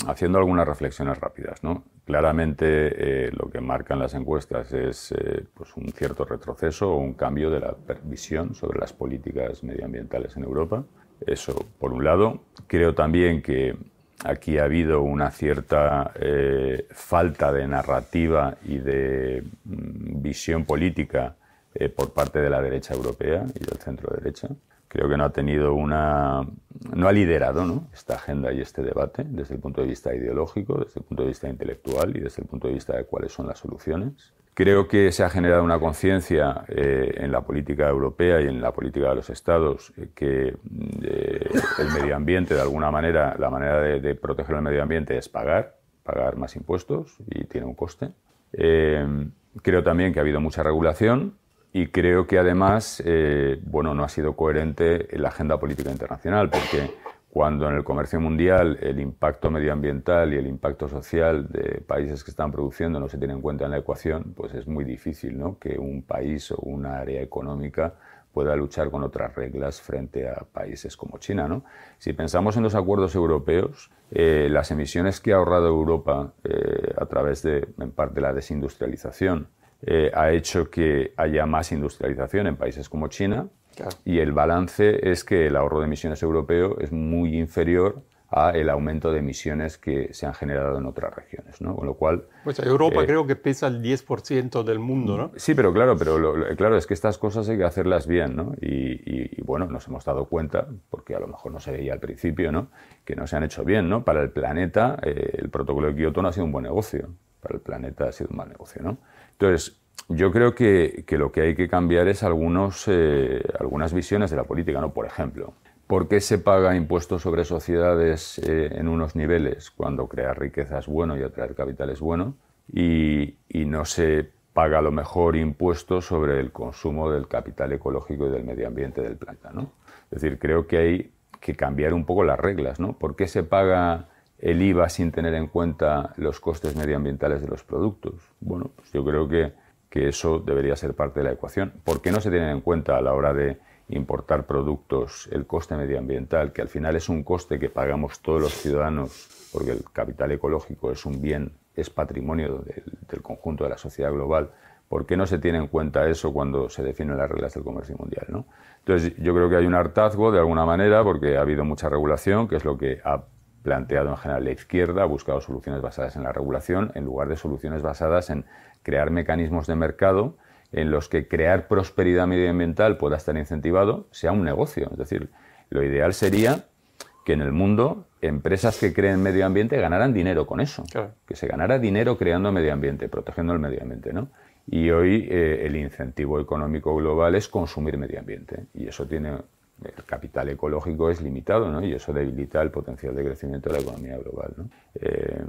haciendo algunas reflexiones rápidas, ¿no? Claramente eh, lo que marcan las encuestas es eh, pues un cierto retroceso o un cambio de la visión sobre las políticas medioambientales en Europa. Eso por un lado. Creo también que aquí ha habido una cierta eh, falta de narrativa y de mm, visión política eh, por parte de la derecha europea y del centro derecha creo que no ha tenido una. no ha liderado ¿no? esta agenda y este debate desde el punto de vista ideológico, desde el punto de vista intelectual y desde el punto de vista de cuáles son las soluciones. Creo que se ha generado una conciencia eh, en la política europea y en la política de los estados eh, que eh, el medio ambiente, de alguna manera, la manera de, de, proteger el medio ambiente es pagar, pagar más impuestos y tiene un coste. creo también que ha habido mucha regulación, y creo que además, eh, bueno, no ha sido coherente en la agenda política internacional, porque cuando en el comercio mundial el impacto medioambiental y el impacto social de países que están produciendo no se tiene en cuenta en la ecuación, pues es muy difícil ¿no? que un país o una área económica pueda luchar con otras reglas frente a países como China. Si pensamos en los acuerdos europeos, eh, las emisiones que ha ahorrado Europa eh, a través de, en parte, la desindustrialización, eh, ha hecho que haya más industrialización en países como China y el balance es que el ahorro de emisiones europeo es muy inferior a el aumento de emisiones que se han generado en otras regiones, ¿no? Con lo cual... Pues Europa eh, creo que pesa el 10% del mundo, ¿no? Sí, pero claro, pero claro, es que estas cosas hay que hacerlas bien, ¿no? Y, bueno, nos hemos dado cuenta, porque a lo mejor no se veía al principio, ¿no? Que no se han hecho bien, ¿no? Para el planeta, eh, el protocolo de Kioto no ha sido un buen negocio, para el planeta ha sido un mal negocio, ¿no? Entonces, yo creo que, lo que hay que cambiar es algunos, eh, algunas visiones de la política, ¿no? Por ejemplo, ¿por qué se paga impuestos sobre sociedades eh, en unos niveles cuando crear riqueza es bueno y atraer capital es bueno? Y, no se paga lo mejor impuestos sobre el consumo del capital ecológico y del medio ambiente del planeta, ¿no? Es decir, creo que hay que cambiar un poco las reglas, ¿no? ¿Por qué se paga el IVA sin tener en cuenta los costes medioambientales de los productos. Bueno, pues yo creo que, que eso debería ser parte de la ecuación. ¿Por qué no se tiene en cuenta a la hora de importar productos el coste medioambiental, que al final es un coste que pagamos todos los ciudadanos, porque el capital ecológico es un bien, es patrimonio del, conjunto de la sociedad global? ¿Por qué no se tiene en cuenta eso cuando se definen las reglas del comercio mundial? ¿no? Entonces, yo creo que hay un hartazgo, de alguna manera, porque ha habido mucha regulación, que es lo que ha planteado en general la izquierda, ha buscado soluciones basadas en la regulación en lugar de soluciones basadas en crear mecanismos de mercado en los que crear prosperidad medioambiental pueda estar incentivado, sea un negocio. Es decir, lo ideal sería que en el mundo empresas que creen medio ambiente ganaran dinero con eso, que se ganara dinero creando medio ambiente, protegiendo el medio ambiente, ¿no? Y hoy eh, el incentivo económico global es consumir medio ambiente y eso tiene el capital ecológico es limitado ¿no? y eso debilita el potencial de crecimiento de la economía global. Eh,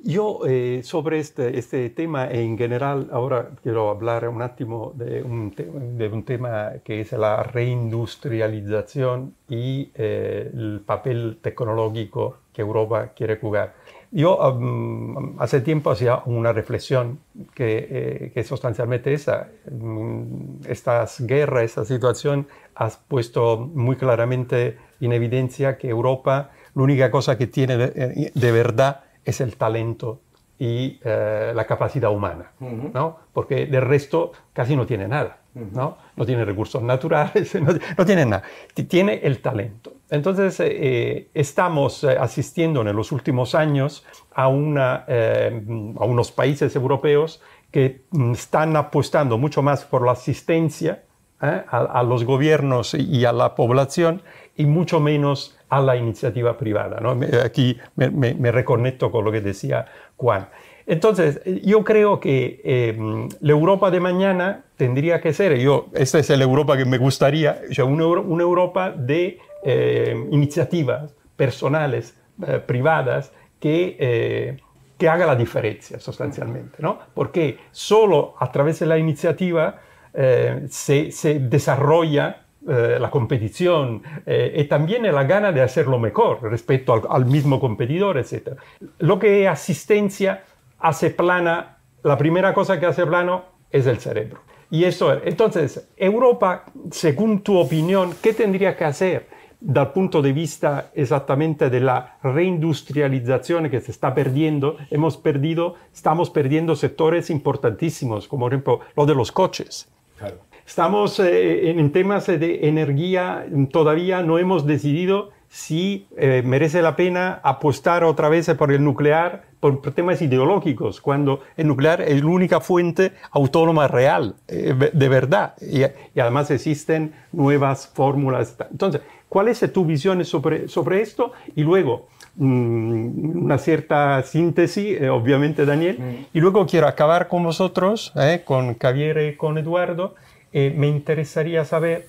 Yo eh, sobre este, este, tema en general ahora quiero hablar un attimo de un, tema que es la reindustrialización y eh, el papel tecnológico que Europa quiere jugar. Yo hace tiempo hacía una reflexión que, es eh, sustancialmente esa, mm, estas guerras, esta situación ha puesto muy claramente en evidencia que Europa la única cosa que tiene de, eh, verdad es el talento y eh, la capacidad humana, ¿no? Porque de resto casi no tiene nada, ¿no? No tiene recursos naturales, no, no tiene nada. Tiene el talento. Entonces, eh, eh, estamos eh, asistiendo en los últimos años a, una, a unos países europeos que mm, están apostando mucho más por la asistencia a, los gobiernos y a la población y mucho menos a la iniciativa privada. aquí me, reconecto con lo que decía Juan. Entonces, yo creo que la Europa de mañana tendría que ser, yo, esta es la Europa que me gustaría, una Europa de eh, iniciativas personales, eh, privadas, que, eh, que haga la diferencia sustancialmente, ¿no? Porque solo a través de la iniciativa eh, se, desarrolla la competición y también la gana de hacerlo mejor respecto al, mismo competidor, etc. Lo que es asistencia hace plana, la primera cosa que hace plano es el cerebro. Y eso, entonces, Europa, según tu opinión, ¿qué tendría que hacer? dal punto de vista exactamente de la reindustrialización que se está perdiendo, hemos perdido, estamos perdiendo sectores importantísimos, como por ejemplo lo de los coches. Estamos eh, en temas de energía, todavía no hemos decidido si eh, merece la pena apostar otra vez por el nuclear por temas ideológicos, cuando el nuclear es la única fuente autónoma real, eh, de verdad, y, y, además existen nuevas fórmulas. Entonces, ¿Cuál es tu visión sobre, sobre esto? Y luego, mm, una cierta síntesis, eh, obviamente, Daniel. Mm. Y luego quiero acabar con vosotros, eh, con Javier y con Eduardo. Eh, me interesaría saber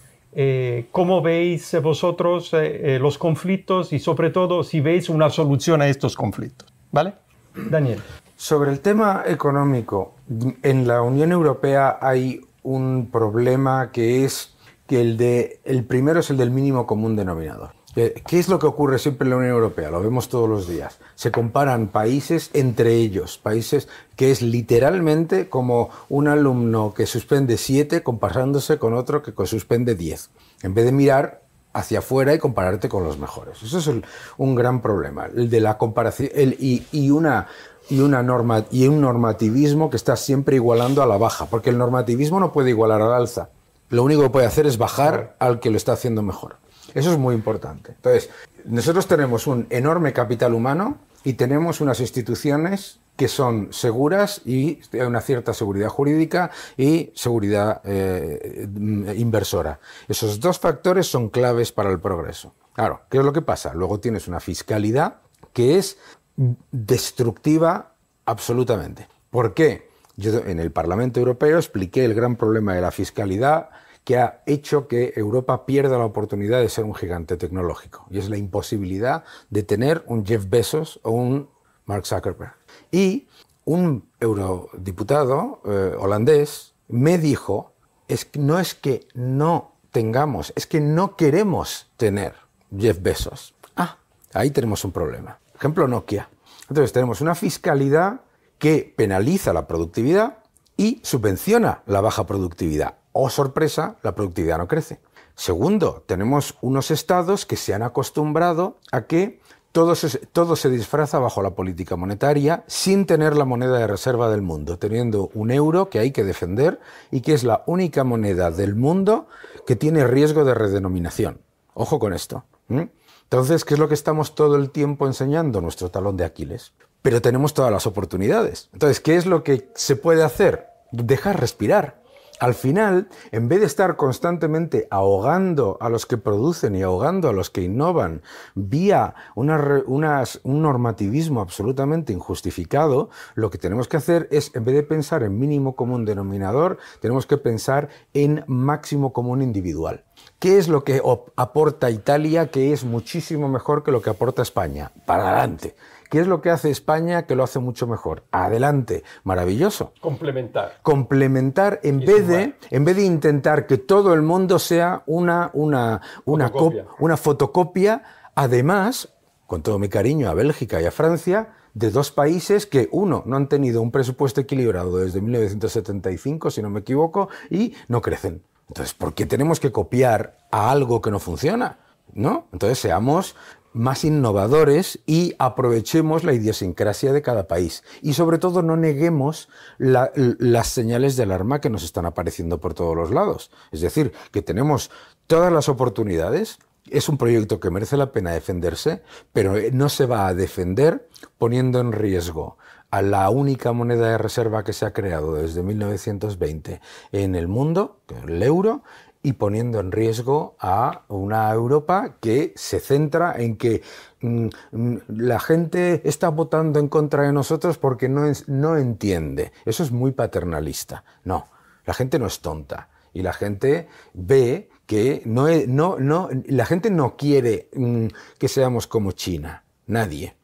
cómo veis vosotros los conflictos y sobre todo si veis una solución a estos conflictos. ¿Vale? Daniel. Sobre el tema económico, en la Unión Europea hay un problema que es que el, de, el primero es el del mínimo común denominador. ¿Qué es lo que ocurre siempre en la Unión Europea? Lo vemos todos los días. Se comparan países entre ellos, países que es literalmente como un alumno que suspende siete comparándose con otro que suspende 10, en vez de mirar hacia afuera y compararte con los mejores. Eso es un gran problema, el de la comparación y, una y, una norma, y un normativismo que está siempre igualando a la baja, porque el normativismo no puede igualar al alza lo único que puede hacer es bajar al que lo está haciendo mejor. Eso es muy importante. Entonces, nosotros tenemos un enorme capital humano y tenemos unas instituciones que son seguras y hay una cierta seguridad jurídica y seguridad eh, inversora. Esos dos factores son claves para el progreso. Claro, ¿qué es lo que pasa? Luego tienes una fiscalidad que es destructiva absolutamente. ¿Por qué? Yo en el Parlamento Europeo expliqué el gran problema de la fiscalidad que ha hecho que Europa pierda la oportunidad de ser un gigante tecnológico. Y es la imposibilidad de tener un Jeff Bezos o un Mark Zuckerberg. Y un eurodiputado eh, holandés me dijo, es, no es que no tengamos, es que no queremos tener Jeff Bezos. Ah, ahí tenemos un problema. ejemplo, Nokia. Entonces tenemos una fiscalidad que penaliza la productividad y subvenciona la baja productividad. O sorpresa, la productividad no crece. Segundo, tenemos unos estados que se han acostumbrado a que todo se, todo se disfraza bajo la política monetaria sin tener la moneda de reserva del mundo, teniendo un euro que hay que defender y que es la única moneda del mundo que tiene riesgo de redenominación. Ojo con esto. Entonces, ¿qué es lo que estamos todo el tiempo enseñando? Nuestro talón de Aquiles pero tenemos todas las oportunidades. Entonces, ¿qué es lo que se puede hacer? Dejar respirar. Al final, en vez de estar constantemente ahogando a los que producen y ahogando a los que innovan vía un normativismo absolutamente injustificado, lo que tenemos que hacer es, en vez de pensar en mínimo común denominador, tenemos que pensar en máximo común individual. ¿Qué es lo que aporta Italia que es muchísimo mejor que lo que aporta España? Para adelante. ¿Qué es lo que hace España que lo hace mucho mejor? Adelante, maravilloso. Complementar. Complementar en, vez de, en vez de intentar que todo el mundo sea una, una, una fotocopia. una fotocopia, además, con todo mi cariño a Bélgica y a Francia, de dos países que, uno, no han tenido un presupuesto equilibrado desde 1975, si no me equivoco, y no crecen. Entonces, ¿por qué tenemos que copiar a algo que no funciona? ¿No? Entonces, seamos más innovadores y aprovechemos la idiosincrasia de cada país. Y sobre todo no neguemos las señales de alarma que nos están apareciendo por todos los lados. Es decir, que tenemos todas las oportunidades, es un proyecto que merece la pena defenderse, pero eh, no se va a defender poniendo en riesgo a la única moneda de reserva que se ha creado desde 1920 en el mundo, el euro, y poniendo en riesgo a una Europa que se centra en que mm, mm, la gente está votando en contra de nosotros porque no, no entiende. Eso es muy paternalista. No, la gente no es tonta y la gente ve que no, no, no la gente no quiere mm, que seamos como China, nadie.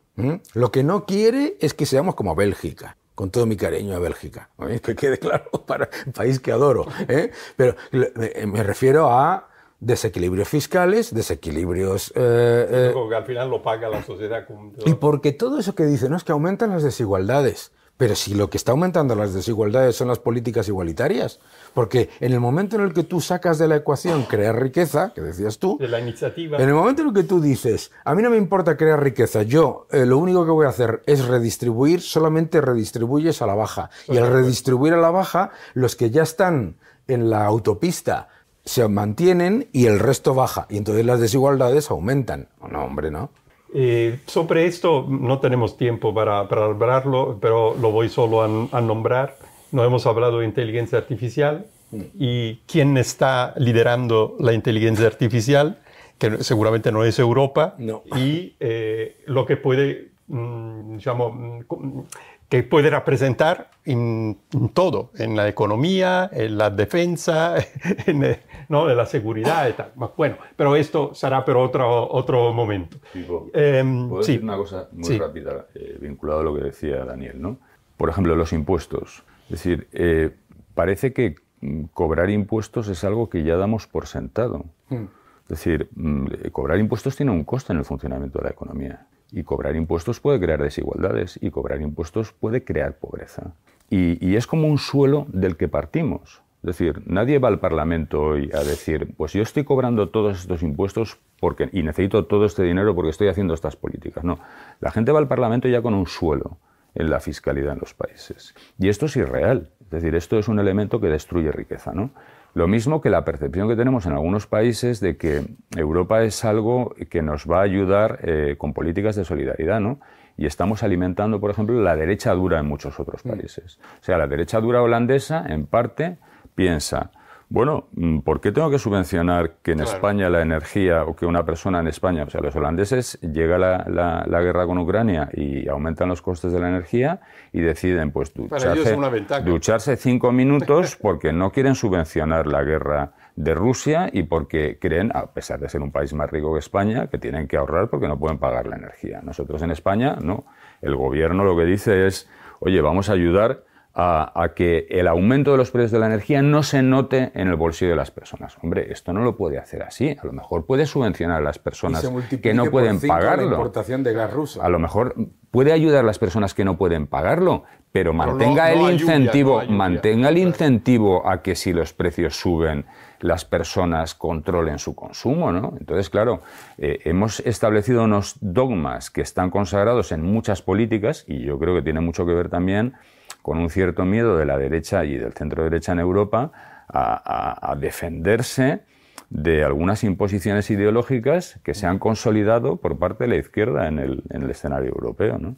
Lo que no quiere es que seamos como Bélgica con todo mi cariño a Bélgica, ¿eh? que quede claro, para país que adoro. ¿eh? Pero eh, me refiero a desequilibrios fiscales, desequilibrios... al final lo paga la sociedad. Y porque todo eso que dice, no es que aumentan las desigualdades. Pero si lo que está aumentando las desigualdades son las políticas igualitarias, porque en el momento en el que tú sacas de la ecuación crear riqueza, que decías tú, de la iniciativa. En el momento en el que tú dices, a mí no me importa crear riqueza, yo eh, lo único que voy a hacer es redistribuir, solamente redistribuyes a la baja. Y al redistribuir a la baja, los que ya están en la autopista se mantienen y el resto baja. Y entonces las desigualdades aumentan. No, hombre, ¿no? Eh, sobre esto no tenemos tiempo para, para, hablarlo, pero lo voy solo a, nombrar. No hemos hablado de inteligencia artificial mm. y quién está liderando la inteligencia artificial, que seguramente no es Europa, y eh, lo que puede, digamos, mm, mm, que puede representar en, todo, en la economía, en la defensa, en, eh, la seguridad y tal. Bueno, pero esto será para otro, otro momento. sí. Em, una cosa muy rápida eh, vinculado a lo que decía Daniel? ¿no? Por ejemplo, los impuestos. Es decir, eh, parece que mm, cobrar impuestos es algo que ya damos por sentado. Hmm. Es decir, mm, eh, cobrar impuestos tiene un coste en el funcionamiento de la economía. Y cobrar impuestos puede crear desigualdades y cobrar impuestos puede crear pobreza. Y, es como un suelo del que partimos. Es decir, nadie va al Parlamento hoy a decir, pues yo estoy cobrando todos estos impuestos porque, y necesito todo este dinero porque estoy haciendo estas políticas. No, la gente va al Parlamento ya con un suelo en la fiscalidad en los países. Y esto es irreal. Es decir, esto es un elemento que destruye riqueza. ¿no? Lo mismo que la percepción que tenemos en algunos países de que Europa es algo que nos va a ayudar eh, con políticas de solidaridad, ¿no? Y estamos alimentando, por ejemplo, la derecha dura en muchos otros mm. países. O sea, la derecha dura holandesa, en parte, piensa bueno, mm, ¿por qué tengo que subvencionar que en España la energía o que una persona en España, o sea, los holandeses, llega la, la, guerra con Ucrania y aumentan los costes de la energía y deciden pues ducharse, ducharse cinco minutos porque no quieren subvencionar la guerra de Rusia y porque creen, a pesar de ser un país más rico que España, que tienen que ahorrar porque no pueden pagar la energía. Nosotros en España, no. El gobierno lo que dice es, oye, vamos a ayudar a, que el aumento de los precios de la energía no se note en el bolsillo de las personas. Hombre, esto no lo puede hacer así. A lo mejor puede subvencionar a las personas que no pueden pagarlo. La importación de gas ruso. A lo mejor puede ayudar a las personas que no pueden pagarlo, pero mantenga el incentivo, mantenga el incentivo a que si los precios suben, las personas controlen su consumo, ¿no? Entonces, claro, eh, hemos establecido unos dogmas que están consagrados en muchas políticas y yo creo que tiene mucho que ver también con un cierto miedo de la derecha y del centro derecha en Europa a, defenderse de algunas imposiciones ideológicas que se han consolidado por parte de la izquierda en el, escenario europeo. ¿no?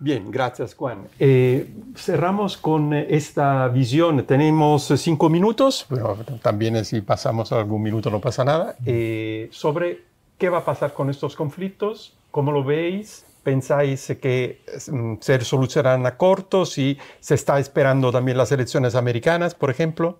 Bien, gracias Juan. Eh, cerramos con eh, esta visión. Tenemos eh, cinco minutos, pero también si pasamos algún minuto no pasa nada, sobre qué va a pasar con estos conflictos, cómo lo veis pensáis que mm, se solucionarán a corto, si se está esperando también las elecciones americanas, por ejemplo.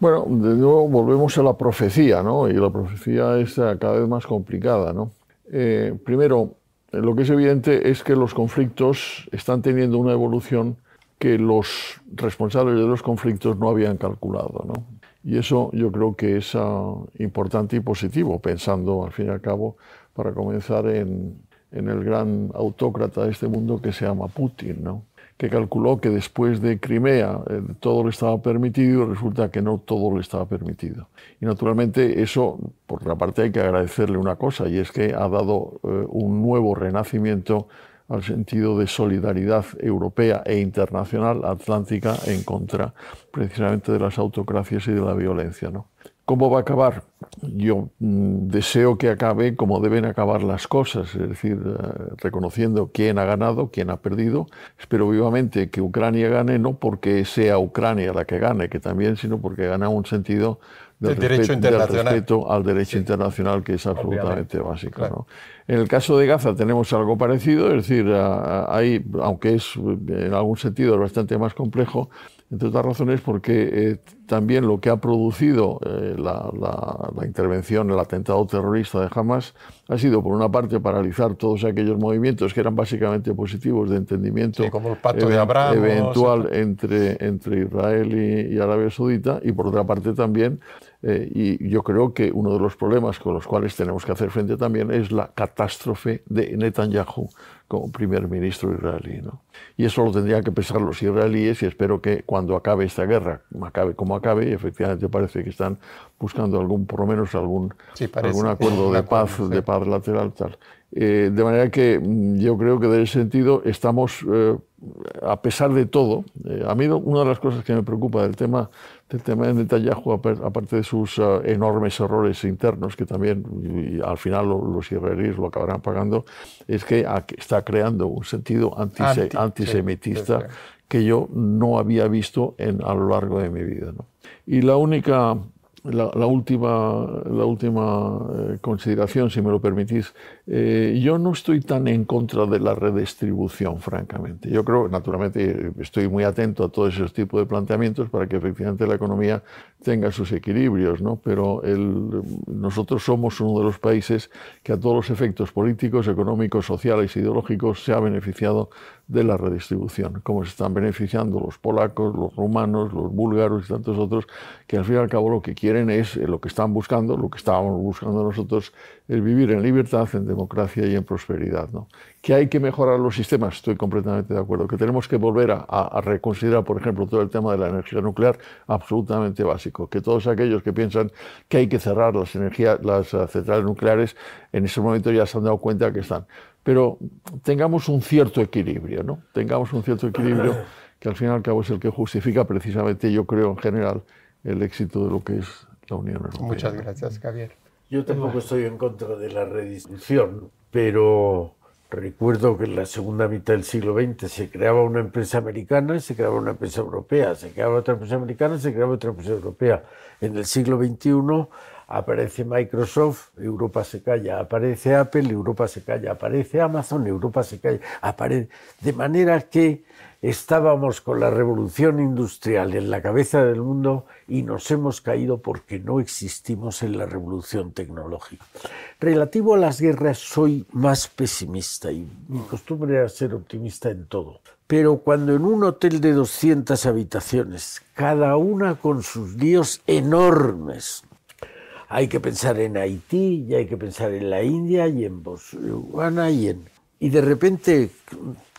Bueno, volvemos a la profecía, ¿no? Y la profecía es eh, cada vez más complicada, ¿no? Eh, primero, eh, lo que es evidente es que los conflictos están teniendo una evolución que los responsables de los conflictos no habían calculado, ¿no? Y eso yo creo que es ah, importante y positivo, pensando al fin y al cabo, para comenzar en, en el gran autócrata de este mundo que se llama Putin, ¿no? que calculó que después de Crimea eh, todo le estaba permitido y resulta que no todo le estaba permitido. Y naturalmente eso, por otra parte hay que agradecerle una cosa, y es que ha dado eh, un nuevo renacimiento al sentido de solidaridad europea e internacional atlántica en contra precisamente de las autocracias y de la violencia. ¿no? ¿Cómo va a acabar? Yo mm, deseo que acabe como deben acabar las cosas, es decir, eh, reconociendo quién ha ganado, quién ha perdido. Espero vivamente que Ucrania gane, no porque sea Ucrania la que gane, que también, sino porque gana un sentido del, respeto, al derecho internacional, que es absolutamente básico. En el caso de Gaza tenemos algo parecido, es decir, hay, aunque es eh, en algún sentido bastante más complejo, entre otras razones porque eh, también lo que ha producido eh, la, intervención, el atentado terrorista de Hamas, ha sido, por una parte, paralizar todos aquellos movimientos que eran básicamente positivos de entendimiento el de eventual entre, entre Israel y, Arabia Saudita, y por otra parte también, eh, y yo creo que uno de los problemas con los cuales tenemos que hacer frente también es la catástrofe de Netanyahu primer ministro israelí. Y eso lo tendrían que pensar los israelíes y espero que cuando acabe esta guerra, acabe como acabe, y efectivamente parece que están buscando algún, por lo menos algún, algún acuerdo de paz, de paz lateral, tal. Eh, de manera que mm, yo creo que en ese sentido estamos, eh, a pesar de todo, eh, a mí una de las cosas que me preocupa del tema del tema de Netanyahu, aparte de sus enormes errores internos, que también al final los israelíes lo acabarán pagando, es que está creando un sentido antisemitista que yo no había visto en, a lo largo de mi vida. Y la única la, última, la última eh, consideración, si me lo permitís. Eh, yo no estoy tan en contra de la redistribución, francamente. Yo creo, naturalmente, estoy muy atento a todos esos tipos de planteamientos para que efectivamente la economía tenga sus equilibrios, ¿no? Pero el, nosotros somos uno de los países que a todos los efectos políticos, económicos, sociales, ideológicos se ha beneficiado de la redistribución, cómo se están beneficiando los polacos, los rumanos, los búlgaros y tantos otros, que al fin y al cabo lo que quieren es eh, lo que están buscando, lo que estábamos buscando nosotros, el vivir en libertad, en democracia y en prosperidad. ¿no? Que hay que mejorar los sistemas, estoy completamente de acuerdo, que tenemos que volver a, a reconsiderar, por ejemplo, todo el tema de la energía nuclear, absolutamente básico, que todos aquellos que piensan que hay que cerrar las, energías, las eh, centrales nucleares, en ese momento ya se han dado cuenta que están pero tengamos un cierto equilibrio, ¿no? Tengamos un cierto equilibrio que al fin y al cabo es el que justifica precisamente, yo creo, en general, el éxito de lo que es la Unión Europea. Muchas gracias, Javier. Yo tampoco estoy en contra de la redistribución, pero recuerdo que en la segunda mitad del siglo XX se creaba una empresa americana, y se creaba una empresa europea, se creaba otra empresa americana, se creaba otra empresa europea. En el siglo XXI aparece Microsoft, Europa se calla, aparece Apple, Europa se calla, aparece Amazon, Europa se calla, aparece... De manera que estábamos con la revolución industrial en la cabeza del mundo y nos hemos caído porque no existimos en la revolución tecnológica. Relativo a las guerras soy más pesimista y mi costumbre era ser optimista en todo. Pero cuando en un hotel de 200 habitaciones, cada una con sus líos enormes, hay que pensar en Haití, y hay que pensar en la India, y en Botswana, y en... Y de repente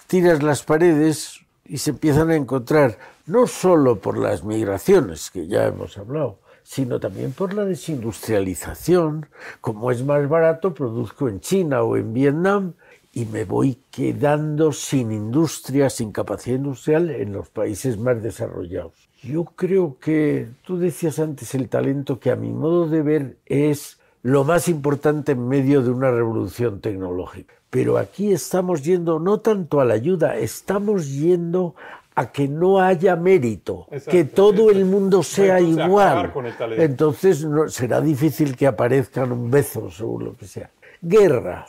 tiras las paredes y se empiezan a encontrar, no solo por las migraciones, que ya hemos hablado, sino también por la desindustrialización. Como es más barato, produzco en China o en Vietnam y me voy quedando sin industria, sin capacidad industrial en los países más desarrollados. Yo creo que tú decías antes el talento que a mi modo de ver es lo más importante en medio de una revolución tecnológica. Pero aquí estamos yendo no tanto a la ayuda, estamos yendo a que no haya mérito, que todo el mundo sea igual. Entonces será difícil que aparezcan un beso o lo que sea. Guerra.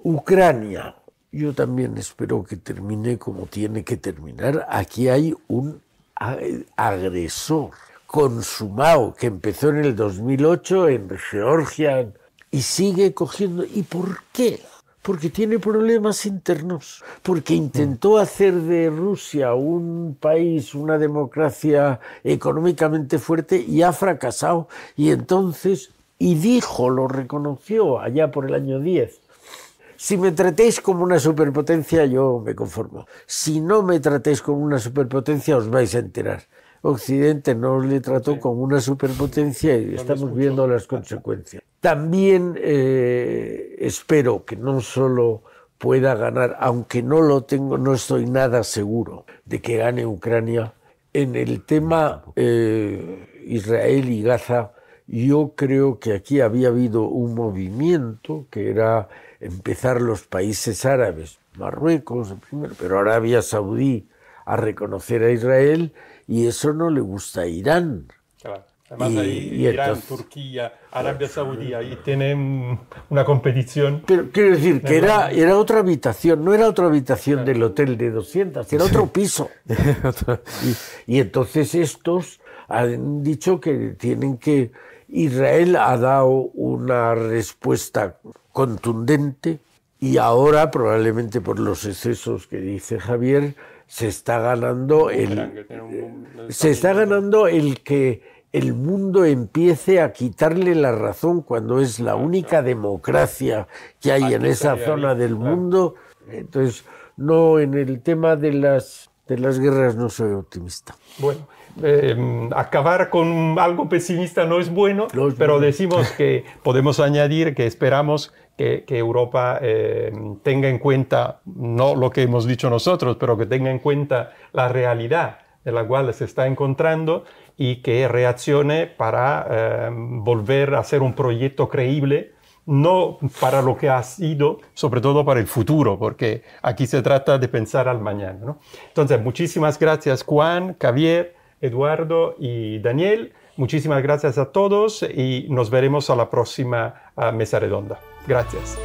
Ucrania. Yo también espero que termine como tiene que terminar. Aquí hay un agresor consumado que empezó en el 2008 en Georgia y sigue cogiendo. ¿Y por qué? Porque tiene problemas internos, porque intentó mm. hacer de Rusia un país, una democracia económicamente fuerte y ha fracasado. Y entonces, y dijo, lo reconoció allá por el año 10, si me tratéis como una superpotencia, yo me conformo. Si no me tratéis como una superpotencia, os vais a enterar. Occidente no le trató como una superpotencia y estamos viendo las consecuencias. También eh, espero que no solo pueda ganar, aunque no lo tengo, no estoy nada seguro de que gane Ucrania. En el tema eh, Israel y Gaza, yo creo que aquí había habido un movimiento que era empezar los países árabes, Marruecos primero, pero Arabia Saudí a reconocer a Israel y eso no le gusta a Irán. Claro. Además, Irán, Turquía, Arabia Saudí, ahí tienen una competición. Pero quiero decir que era, era otra habitación, no era otra habitación del hotel de 200, era otro piso. y entonces estos han dicho que tienen que Israel ha dado una respuesta contundente y ahora, probablemente por los excesos que dice Javier, se está ganando el, eh, se está ganando el que el mundo empiece a quitarle la razón cuando es la única democracia que hay en esa zona del mundo. Entonces, no en el tema de las de las guerras no soy optimista. Bueno, Em, acabar con algo pesimista no es bueno, pero decimos que podemos añadir que esperamos que, Europa em, tenga en cuenta, no lo que hemos dicho nosotros, pero que tenga en cuenta la realidad de la cual se está encontrando y que reaccione para em, volver a ser un proyecto creíble no para lo que ha sido, sobre todo para el futuro, porque aquí se trata de pensar al mañana. Entonces, muchísimas gracias Juan, Javier, Eduardo y Daniel. Muchísimas gracias a todos y nos veremos a la próxima mesa redonda. Gracias.